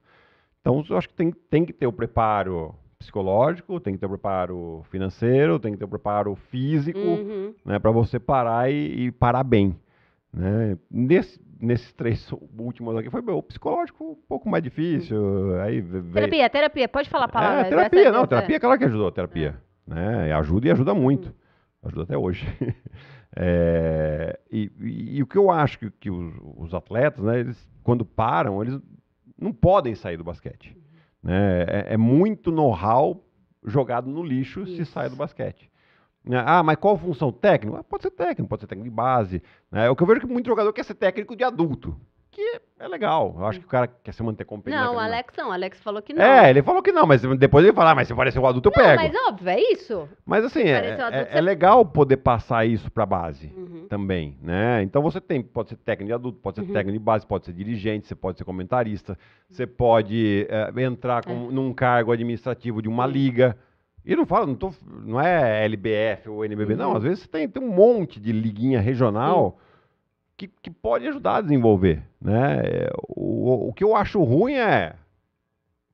Speaker 2: Então, eu acho que tem, tem que ter o preparo psicológico, tem que ter o preparo financeiro, tem que ter o preparo físico, uhum. né, para você parar e, e, parar bem. Né? Nesse, nesses três últimos aqui foi o psicológico um pouco mais difícil. Uhum. Aí Terapia,
Speaker 1: terapia, pode falar a palavra. É, terapia, não, terapia, é claro que ajudou
Speaker 2: a terapia. É. Né? Ajuda e ajuda muito. Ajuda até hoje. é, e, e, e, o que eu acho que, que os, os, atletas, né, eles, quando param, eles não podem sair do basquete. Né? É, é muito know-how jogado no lixo Isso. se sai do basquete. Né, ah, mas qual função técnica? Ah, pode ser técnico, pode ser técnico de base. Né? É o que eu vejo que muito jogador quer ser técnico de adulto que é legal. Eu acho hum. que o cara quer se manter competente. Não, o
Speaker 1: Alex não. O Alex falou que não. É, ele falou
Speaker 2: que não, mas depois ele fala, ah, mas se parecer um adulto, não, eu pego. Mas
Speaker 1: óbvio, é isso.
Speaker 2: Mas assim, é, é adulto, é, você... é, legal poder passar isso pra base uhum. também, né? Então você tem, pode ser técnico de adulto, pode ser uhum. técnico de base, pode ser dirigente, você pode ser comentarista, uhum. você pode é, entrar com, é. num cargo administrativo de uma liga. E não fala, não, tô, não é LBF ou NBB, uhum. não. Às vezes você tem, tem um monte de liguinha regional que, que pode ajudar a desenvolver. Né? É, o, o que eu acho ruim é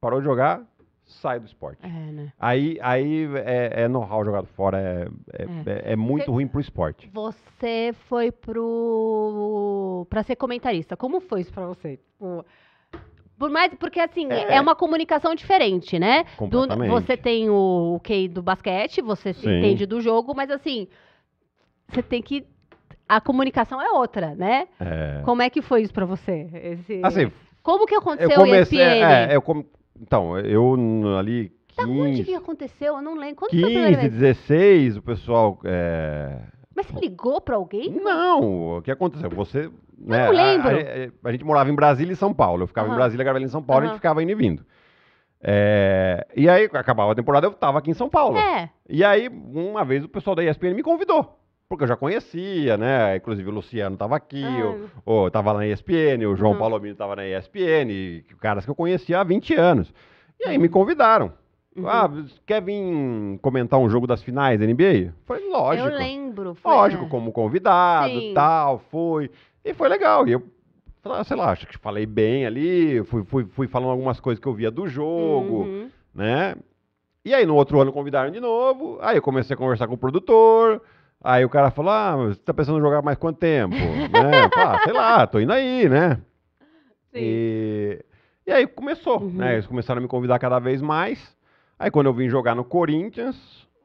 Speaker 2: parou de jogar, sai do esporte. É, né? Aí, aí é, é know-how jogado fora, é, é, é, é. é muito você, ruim pro esporte.
Speaker 1: Você foi pro. pra ser comentarista. Como foi isso pra você? Tipo, por mais, porque assim, é, é uma comunicação diferente, né? Do, você tem o, o QI do basquete, você se entende do jogo, mas assim, você tem que a comunicação é outra, né? É. Como é que foi isso para você? Esse... Assim, como que aconteceu eu comecei, é,
Speaker 2: é, eu Então, eu ali... 15, da onde que
Speaker 1: aconteceu? Eu não lembro. Quando 15, foi
Speaker 2: 16, o pessoal... É...
Speaker 1: Mas você ligou para alguém? Não,
Speaker 2: o que aconteceu? Você... Eu né, não lembro. A, a, a, gente morava em Brasília e São Paulo. Eu ficava uhum. em Brasília, Gabriela em São Paulo, uhum. a gente ficava indo e vindo. É, e aí, acabava a temporada, eu tava aqui em São Paulo. É. E aí, uma vez o pessoal da ESPN me convidou porque eu já conhecia, né? Inclusive o Luciano estava aqui, ah, o, o, tava lá na ESPN, o João uhum. Palomino estava na ESPN, caras que eu conhecia há 20 anos. E aí me uhum. convidaram. Uhum. Ah, quer vir comentar um jogo das finais da NBA? Foi lógico. Eu lembro. Foi, lógico, é. como convidado e tal, foi. E foi legal. E eu, ah, sei lá, acho que falei bem ali, fui, fui, fui falando algumas coisas que eu via do jogo, uhum. né? E aí no outro ano convidaram de novo, aí eu comecei a conversar com o produtor, Aí o cara falou: Ah, você tá pensando em jogar mais quanto tempo? né? Ah, sei lá, tô indo aí, né? Sim. E, e aí começou, uhum. né? Eles começaram a me convidar cada vez mais. Aí quando eu vim jogar no Corinthians,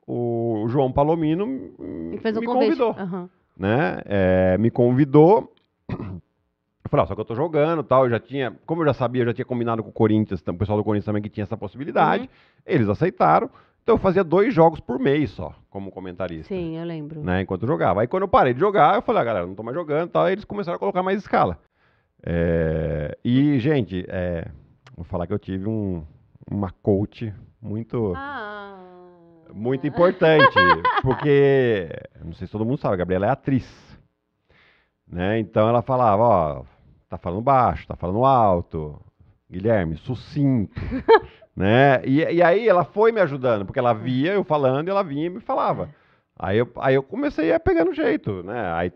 Speaker 2: o João Palomino me, um convidou. Uhum. Né? É, me convidou. Eu falei, ah, só que eu tô jogando tal, eu já tinha, como eu já sabia, eu já tinha combinado com o Corinthians, o pessoal do Corinthians também que tinha essa possibilidade, uhum. eles aceitaram, então eu fazia dois jogos por mês só, como comentarista. Sim, eu lembro. Né, enquanto eu jogava. Aí quando eu parei de jogar, eu falei, ah, galera, não tô mais jogando e tal. Aí eles começaram a colocar mais escala. É, e, gente, é, vou falar que eu tive um, uma coach muito. Ah. Muito importante. porque, não sei se todo mundo sabe, a Gabriela é atriz. Né? Então ela falava, ó, tá falando baixo, tá falando alto. Guilherme, sucinto. né? E, e aí ela foi me ajudando, porque ela via eu falando e ela vinha e me falava. Aí eu, aí eu comecei a pegar no jeito, né? Aí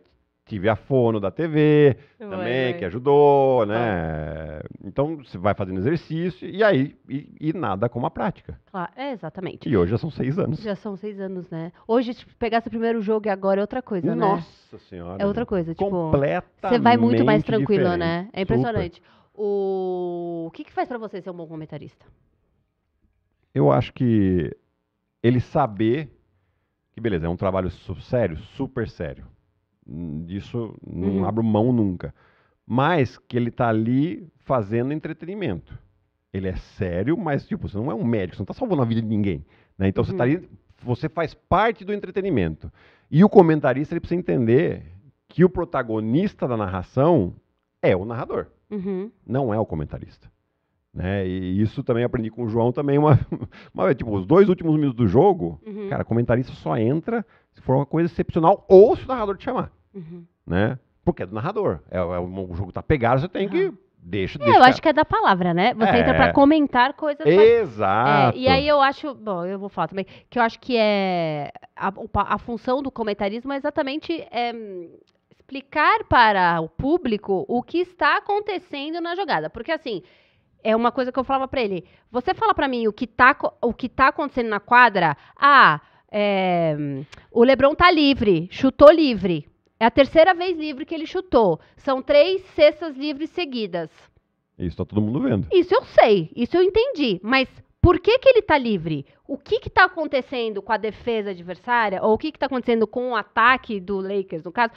Speaker 2: tive a fono da TV também, que ajudou, né? Então você vai fazendo exercício e aí e, e nada como a prática.
Speaker 1: Claro, é, exatamente. E hoje já são seis anos. Já são seis anos, né? Hoje, tipo, pegar seu primeiro jogo e agora é outra coisa, né? Nossa senhora. É outra coisa, tipo.
Speaker 2: Completamente. Você vai muito mais tranquilo, diferente. né? É impressionante.
Speaker 1: Super. O... o que, que faz para você ser um bom comentarista?
Speaker 2: Eu acho que ele saber que, beleza, é um trabalho sério, super sério. Disso não uhum. abro mão nunca. Mas que ele tá ali fazendo entretenimento. Ele é sério, mas, tipo, você não é um médico, você não tá salvando a vida de ninguém. Né? Então você tá uhum. ali, você faz parte do entretenimento. E o comentarista ele precisa entender que o protagonista da narração é o narrador, uhum. não é o comentarista. Né? E isso também aprendi com o João também. Uma, uma, tipo, os dois últimos minutos do jogo, uhum. cara, comentarista só entra se for uma coisa excepcional ou se o narrador te chamar. Uhum. Né? Porque é do narrador. É, é o jogo tá pegado, você tem uhum. que. Deixa, deixa. É, eu acho que
Speaker 1: é da palavra, né? Você é. entra pra é. comentar coisas. Exato. É, e aí eu acho. Bom, eu vou falar também. Que eu acho que é. A, a função do comentarismo é exatamente é, explicar para o público o que está acontecendo na jogada. Porque assim é uma coisa que eu falava para ele. Você fala para mim o que, tá, o que tá acontecendo na quadra? Ah, é, o LeBron tá livre, chutou livre. É a terceira vez livre que ele chutou. São três cestas livres seguidas.
Speaker 2: Isso tá todo mundo vendo.
Speaker 1: Isso eu sei, isso eu entendi. Mas por que, que ele está livre? O que está acontecendo com a defesa adversária? Ou o que está acontecendo com o ataque do Lakers, no caso?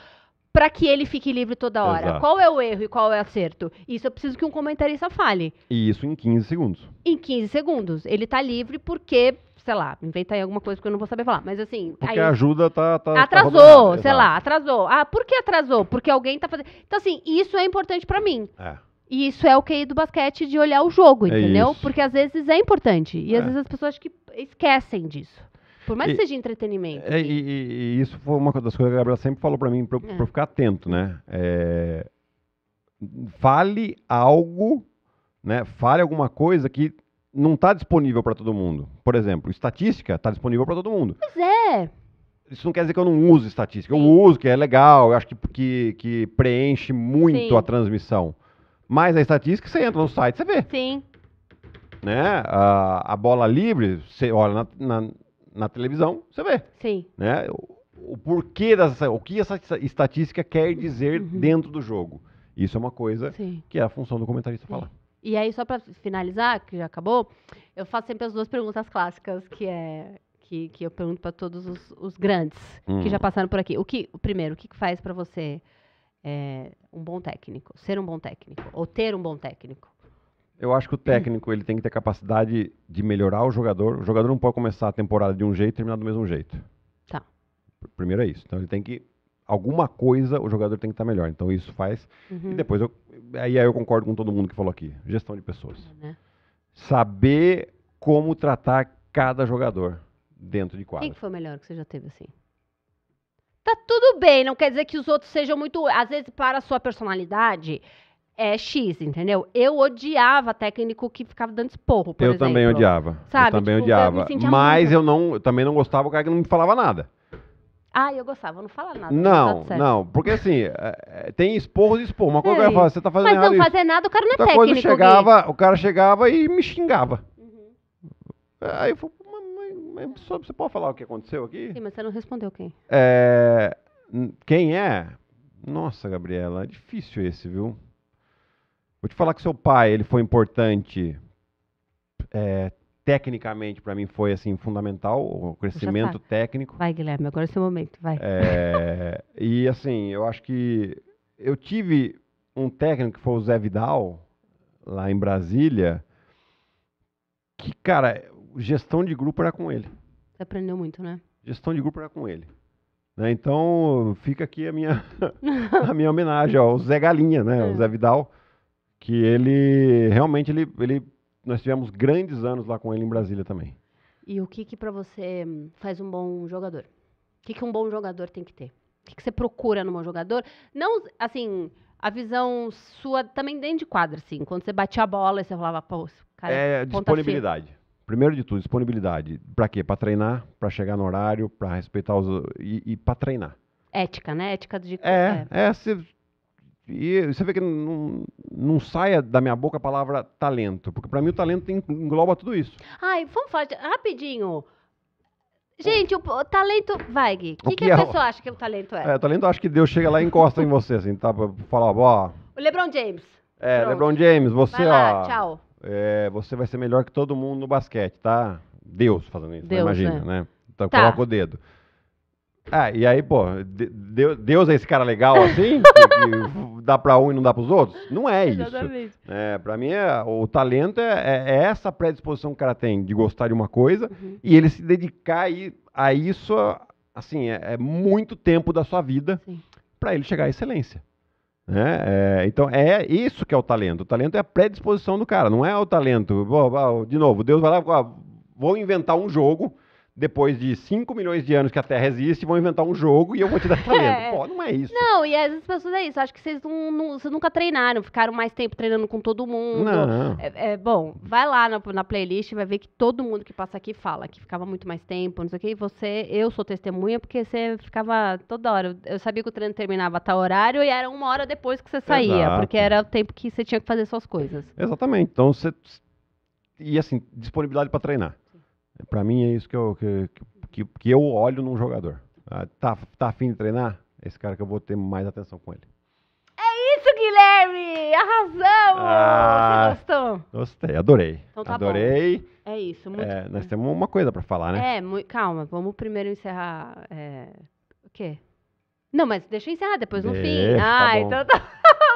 Speaker 1: para que ele fique livre toda hora. Exato. Qual é o erro e qual é o acerto? Isso eu preciso que um comentarista fale.
Speaker 2: E isso em 15 segundos.
Speaker 1: Em 15 segundos. Ele tá livre porque sei lá, inventa aí alguma coisa que eu não vou saber falar. Mas assim. Porque aí, a
Speaker 2: ajuda tá. tá, tá atrasou, tá sei lá,
Speaker 1: atrasou. Ah, por que atrasou? Porque alguém tá fazendo. Então, assim, isso é importante para mim. É. E isso é o QI do basquete de olhar o jogo, é entendeu? É Porque às vezes é importante. E às é. vezes as pessoas que esquecem disso. Por mais e, que seja entretenimento.
Speaker 2: É, e, e, isso foi uma das coisas que a Gabriela sempre falou para mim, para é. eu ficar atento, né? É, fale algo, né? Fale alguma coisa que não está disponível para todo mundo. Por exemplo, estatística está disponível para todo mundo. Pois é. Isso não quer dizer que eu não uso estatística. Sim. Eu uso, que é legal, eu acho que, que, que preenche muito Sim. a transmissão. Mas a estatística, você entra no site, você vê. Sim. Né? A, a bola livre, você olha na, na na televisão, você vê. Sim. Né? O, o porquê dessa. O que essa estatística quer dizer uhum. dentro do jogo. Isso é uma coisa Sim. que é a função do comentarista Sim. falar.
Speaker 1: E aí, só para finalizar, que já acabou, eu faço sempre as duas perguntas clássicas, que é. Que, que eu pergunto para todos os, os grandes hum. que já uhum. passaram por aqui. O que, primeiro, o que faz para você é, um bom técnico? Ser um bom técnico? Ou ter um bom técnico?
Speaker 2: Eu acho que o técnico ele tem que ter capacidade de melhorar o jogador. O jogador não pode começar a temporada de um jeito e terminar do mesmo jeito. Tá. Primeiro é isso. Então ele tem que alguma coisa o jogador tem que estar melhor. Então isso faz. Uhum. E depois eu aí eu concordo com todo mundo que falou aqui. Gestão de pessoas. É, né? Saber como tratar cada jogador dentro de quadra. Quem que
Speaker 1: foi o melhor que você já teve assim? Tá tudo bem, não quer dizer que os outros sejam muito, às vezes para a sua personalidade, é X, entendeu? Eu odiava técnico que ficava dando esporro, por eu exemplo. Também
Speaker 2: odiava, Sabe? Eu também tipo, odiava. Eu Mas eu não, eu também não gostava o cara que não me falava nada.
Speaker 1: Ah, eu gostava, eu não fala nada. Não, não, tá não
Speaker 2: porque assim, é, é tem esporros e esporro. Uma coisa que eu você tá fazendo Mas Mas não fazer nada, o cara não é técnico. Coisa chegava, o cara chegava e me xingava. Uhum. Aí eu falei, mas, mas, você pode falar o que aconteceu aqui? Sim, mas você não respondeu quem. É, quem é? Nossa, Gabriela, é difícil esse, viu? Vou te falar que seu pai, ele foi importante é, tecnicamente para mim foi assim fundamental o crescimento técnico.
Speaker 1: Vai Guilherme, agora é seu momento,
Speaker 2: vai. É, e assim, eu acho que eu tive um técnico que foi o Zé Vidal lá em Brasília, que cara, gestão de grupo era com ele.
Speaker 1: Você aprendeu muito, né?
Speaker 2: Gestão de grupo era com ele. Né? Então fica aqui a minha a minha homenagem ao Zé Galinha, né? O é. Zé Vidal que ele realmente ele, ele nós tivemos grandes anos lá com ele em Brasília também.
Speaker 1: E o que que para você hum, faz um bom jogador? O que, que um bom jogador tem que ter? O que, que você procura num jogador? Não, assim, a visão sua também dentro de quadra, assim. Quando você batia a bola, você falava, pô, cara. É, é disponibilidade.
Speaker 2: Primeiro de tudo, disponibilidade. Para quê? Para treinar, para chegar no horário, para respeitar os. e, e para treinar.
Speaker 1: Ética, né? Ética de. É,
Speaker 2: é, é se e você vê que não, não saia da minha boca a palavra talento, porque para mim o talento engloba tudo isso.
Speaker 1: Ai, vamos falar de, rapidinho. Gente, o, o talento. Vai, Gui. O que, que, que é, a pessoa acha que o talento é? É, o
Speaker 2: talento acho que Deus chega lá e encosta em você, assim, tá? Pra falar, ó.
Speaker 1: O LeBron James.
Speaker 2: É, Pronto. LeBron James, você, vai lá, ó. Tchau. É, você vai ser melhor que todo mundo no basquete, tá? Deus fazendo isso, né? Deus, né? imagina, é. né? Então tá. coloca o dedo. Ah, e aí, pô, Deus é esse cara legal assim? que, dá para um e não dá para os outros? Não é Exatamente. isso. É, para mim, é, o talento é, é, é, essa predisposição que o cara tem de gostar de uma coisa uhum. e ele se dedicar a isso, assim, é, é muito tempo da sua vida para ele chegar à excelência. Né? É, então é isso que é o talento. O talento é a predisposição do cara, não é o talento. Ah, de novo, Deus vai lá, ah, vou inventar um jogo depois de 5 milhões de anos que a Terra existe, vão inventar um jogo e eu vou te dar talento. É. Pô, não é isso.
Speaker 1: Não, e às vezes as pessoas é isso. Acho que vocês, não, não, vocês nunca treinaram, ficaram mais tempo treinando com todo mundo. Não. É, é bom, vai lá na, na, playlist vai ver que todo mundo que passa aqui fala que ficava muito mais tempo, não sei o quê. E você, eu sou testemunha, porque você ficava toda hora. Eu sabia que o treino terminava a tal horário e era uma hora depois que você saía, Exato. porque era o tempo que você tinha que fazer suas coisas.
Speaker 2: Exatamente. Então você. E assim, disponibilidade para treinar. Para mim é isso que eu, que, que, que eu olho num jogador. Ah, tá, tá afim de treinar? Esse cara que eu vou ter mais atenção com ele.
Speaker 1: É isso, Guilherme! Arrasamos! Ah, Você gostou?
Speaker 2: Gostei, adorei. Então tá adorei. Bom.
Speaker 1: É isso. Muito... É,
Speaker 2: nós temos uma coisa para falar, né?
Speaker 1: É, calma. Vamos primeiro encerrar... É... O quê? Não, mas deixa eu encerrar depois no Deixa, fim. tá ah, bom. então tá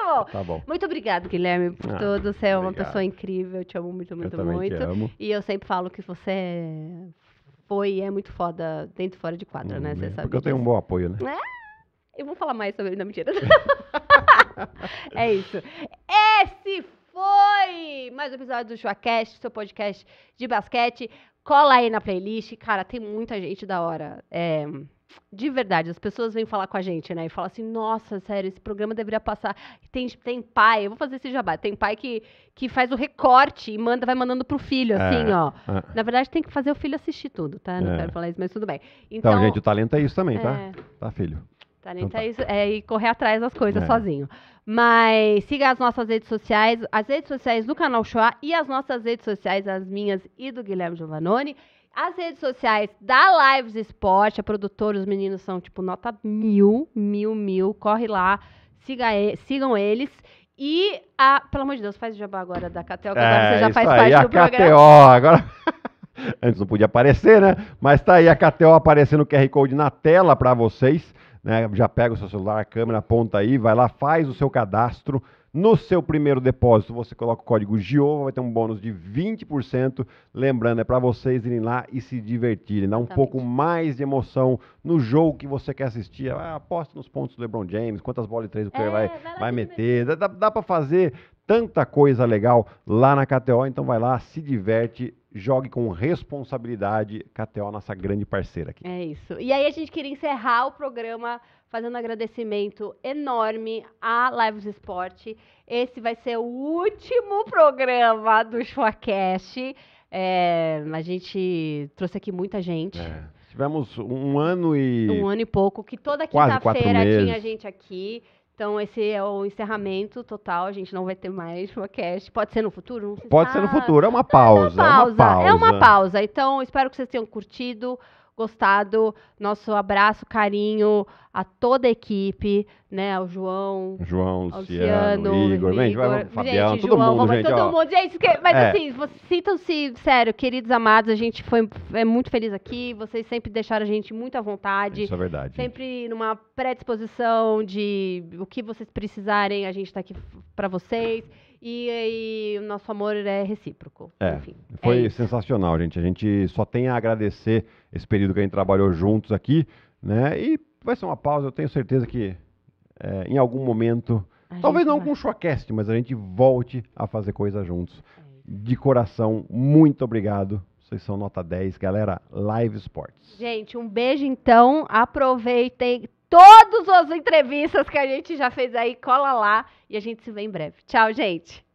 Speaker 1: bom. Tá bom. Muito obrigado, Guilherme, por Ah, tudo. Você é uma obrigado. pessoa incrível. Eu te amo muito, muito, eu muito. te amo. E eu sempre falo que você é- foi e é muito foda dentro e fora de quadra, né? Você uhum. sabe. Porque eu tenho um bom apoio, né? É? Eu vou falar mais sobre ele, na mentira. é isso. Esse foi mais um episódio do Joacast, seu podcast de basquete. Cola aí na playlist. Cara, tem muita gente da hora. É, de verdade, as pessoas vêm falar com a gente, né? E falam assim, nossa, sério, esse programa deveria passar. Tem, tem pai, eu vou fazer esse jabá, tem pai que, que faz o recorte e manda, vai mandando pro filho, é, assim, é, ó. É. Na verdade, tem que fazer o filho assistir tudo, tá? Não é. quero falar isso, mas tudo bem. Então, então gente, o
Speaker 2: talento é isso também, tá? É. Tá, filho.
Speaker 1: Talento então, é tá. é isso, é correr atrás das coisas sozinho. Mas siga as nossas redes sociais, as redes sociais do canal Shoah e as nossas redes sociais, as minhas e do Guilherme Giovannone. As redes sociais da Lives Esporte, a produtora, os meninos são tipo nota mil, mil, mil. Corre lá, siga sigam eles. E a. Pelo amor de Deus, faz o jabá agora da Cateó, que é, agora você já faz aí, parte a do KTO, programa.
Speaker 2: agora. Antes não podia aparecer, né? Mas tá aí a Cateó aparecendo o QR Code na tela para vocês. Né? Já pega o seu celular, a câmera aponta aí, vai lá, faz o seu cadastro. No seu primeiro depósito, você coloca o código GIOVA, vai ter um bônus de 20%. Lembrando, é para vocês irem lá e se divertirem, dar um pouco mais de emoção no jogo que você quer assistir. Ah, aposta nos pontos do LeBron James, quantas bolas de três o player é, vai, vai, vai meter. Dá, dá para fazer tanta coisa legal lá na KTO, então vai lá, se diverte, jogue com responsabilidade. KTO, é nossa grande parceira aqui.
Speaker 1: É isso. E aí a gente queria encerrar o programa fazendo um agradecimento enorme à Lives Esporte. Esse vai ser o último programa do Showcast. É, a gente trouxe aqui muita gente. É,
Speaker 2: tivemos um ano e. Um
Speaker 1: ano e pouco, que toda quinta-feira tinha a gente aqui. Então, esse é o encerramento total. A gente não vai ter mais podcast. Pode ser no futuro? Pode ser no
Speaker 2: futuro. É, é uma pausa, é uma pausa. É uma pausa. É uma
Speaker 1: pausa. Então, espero que vocês tenham curtido gostado. Nosso abraço, carinho a toda a equipe, né? Ao João,
Speaker 2: João, Luciano, Luciano Igor, Igor, gente, vai, Fabiano, gente, todo João, mundo, gente, todo ó. mundo,
Speaker 1: gente, mas é. assim, sintam-se, sério, queridos amados, a gente foi é muito feliz aqui, vocês sempre deixaram a gente muito à vontade. Isso é verdade. Sempre gente. numa predisposição de o que vocês precisarem, a gente está aqui para vocês. E, e o nosso amor é recíproco. É, Enfim, foi é
Speaker 2: sensacional, gente. A gente só tem a agradecer esse período que a gente trabalhou juntos aqui, né? E vai ser uma pausa, eu tenho certeza que é, em algum momento, a talvez não vai. com o Showcast, mas a gente volte a fazer coisa juntos. É De coração, muito obrigado vocês são nota 10, galera. Live Sports.
Speaker 1: Gente, um beijo então. Aproveitem todas as entrevistas que a gente já fez aí. Cola lá e a gente se vê em breve. Tchau, gente!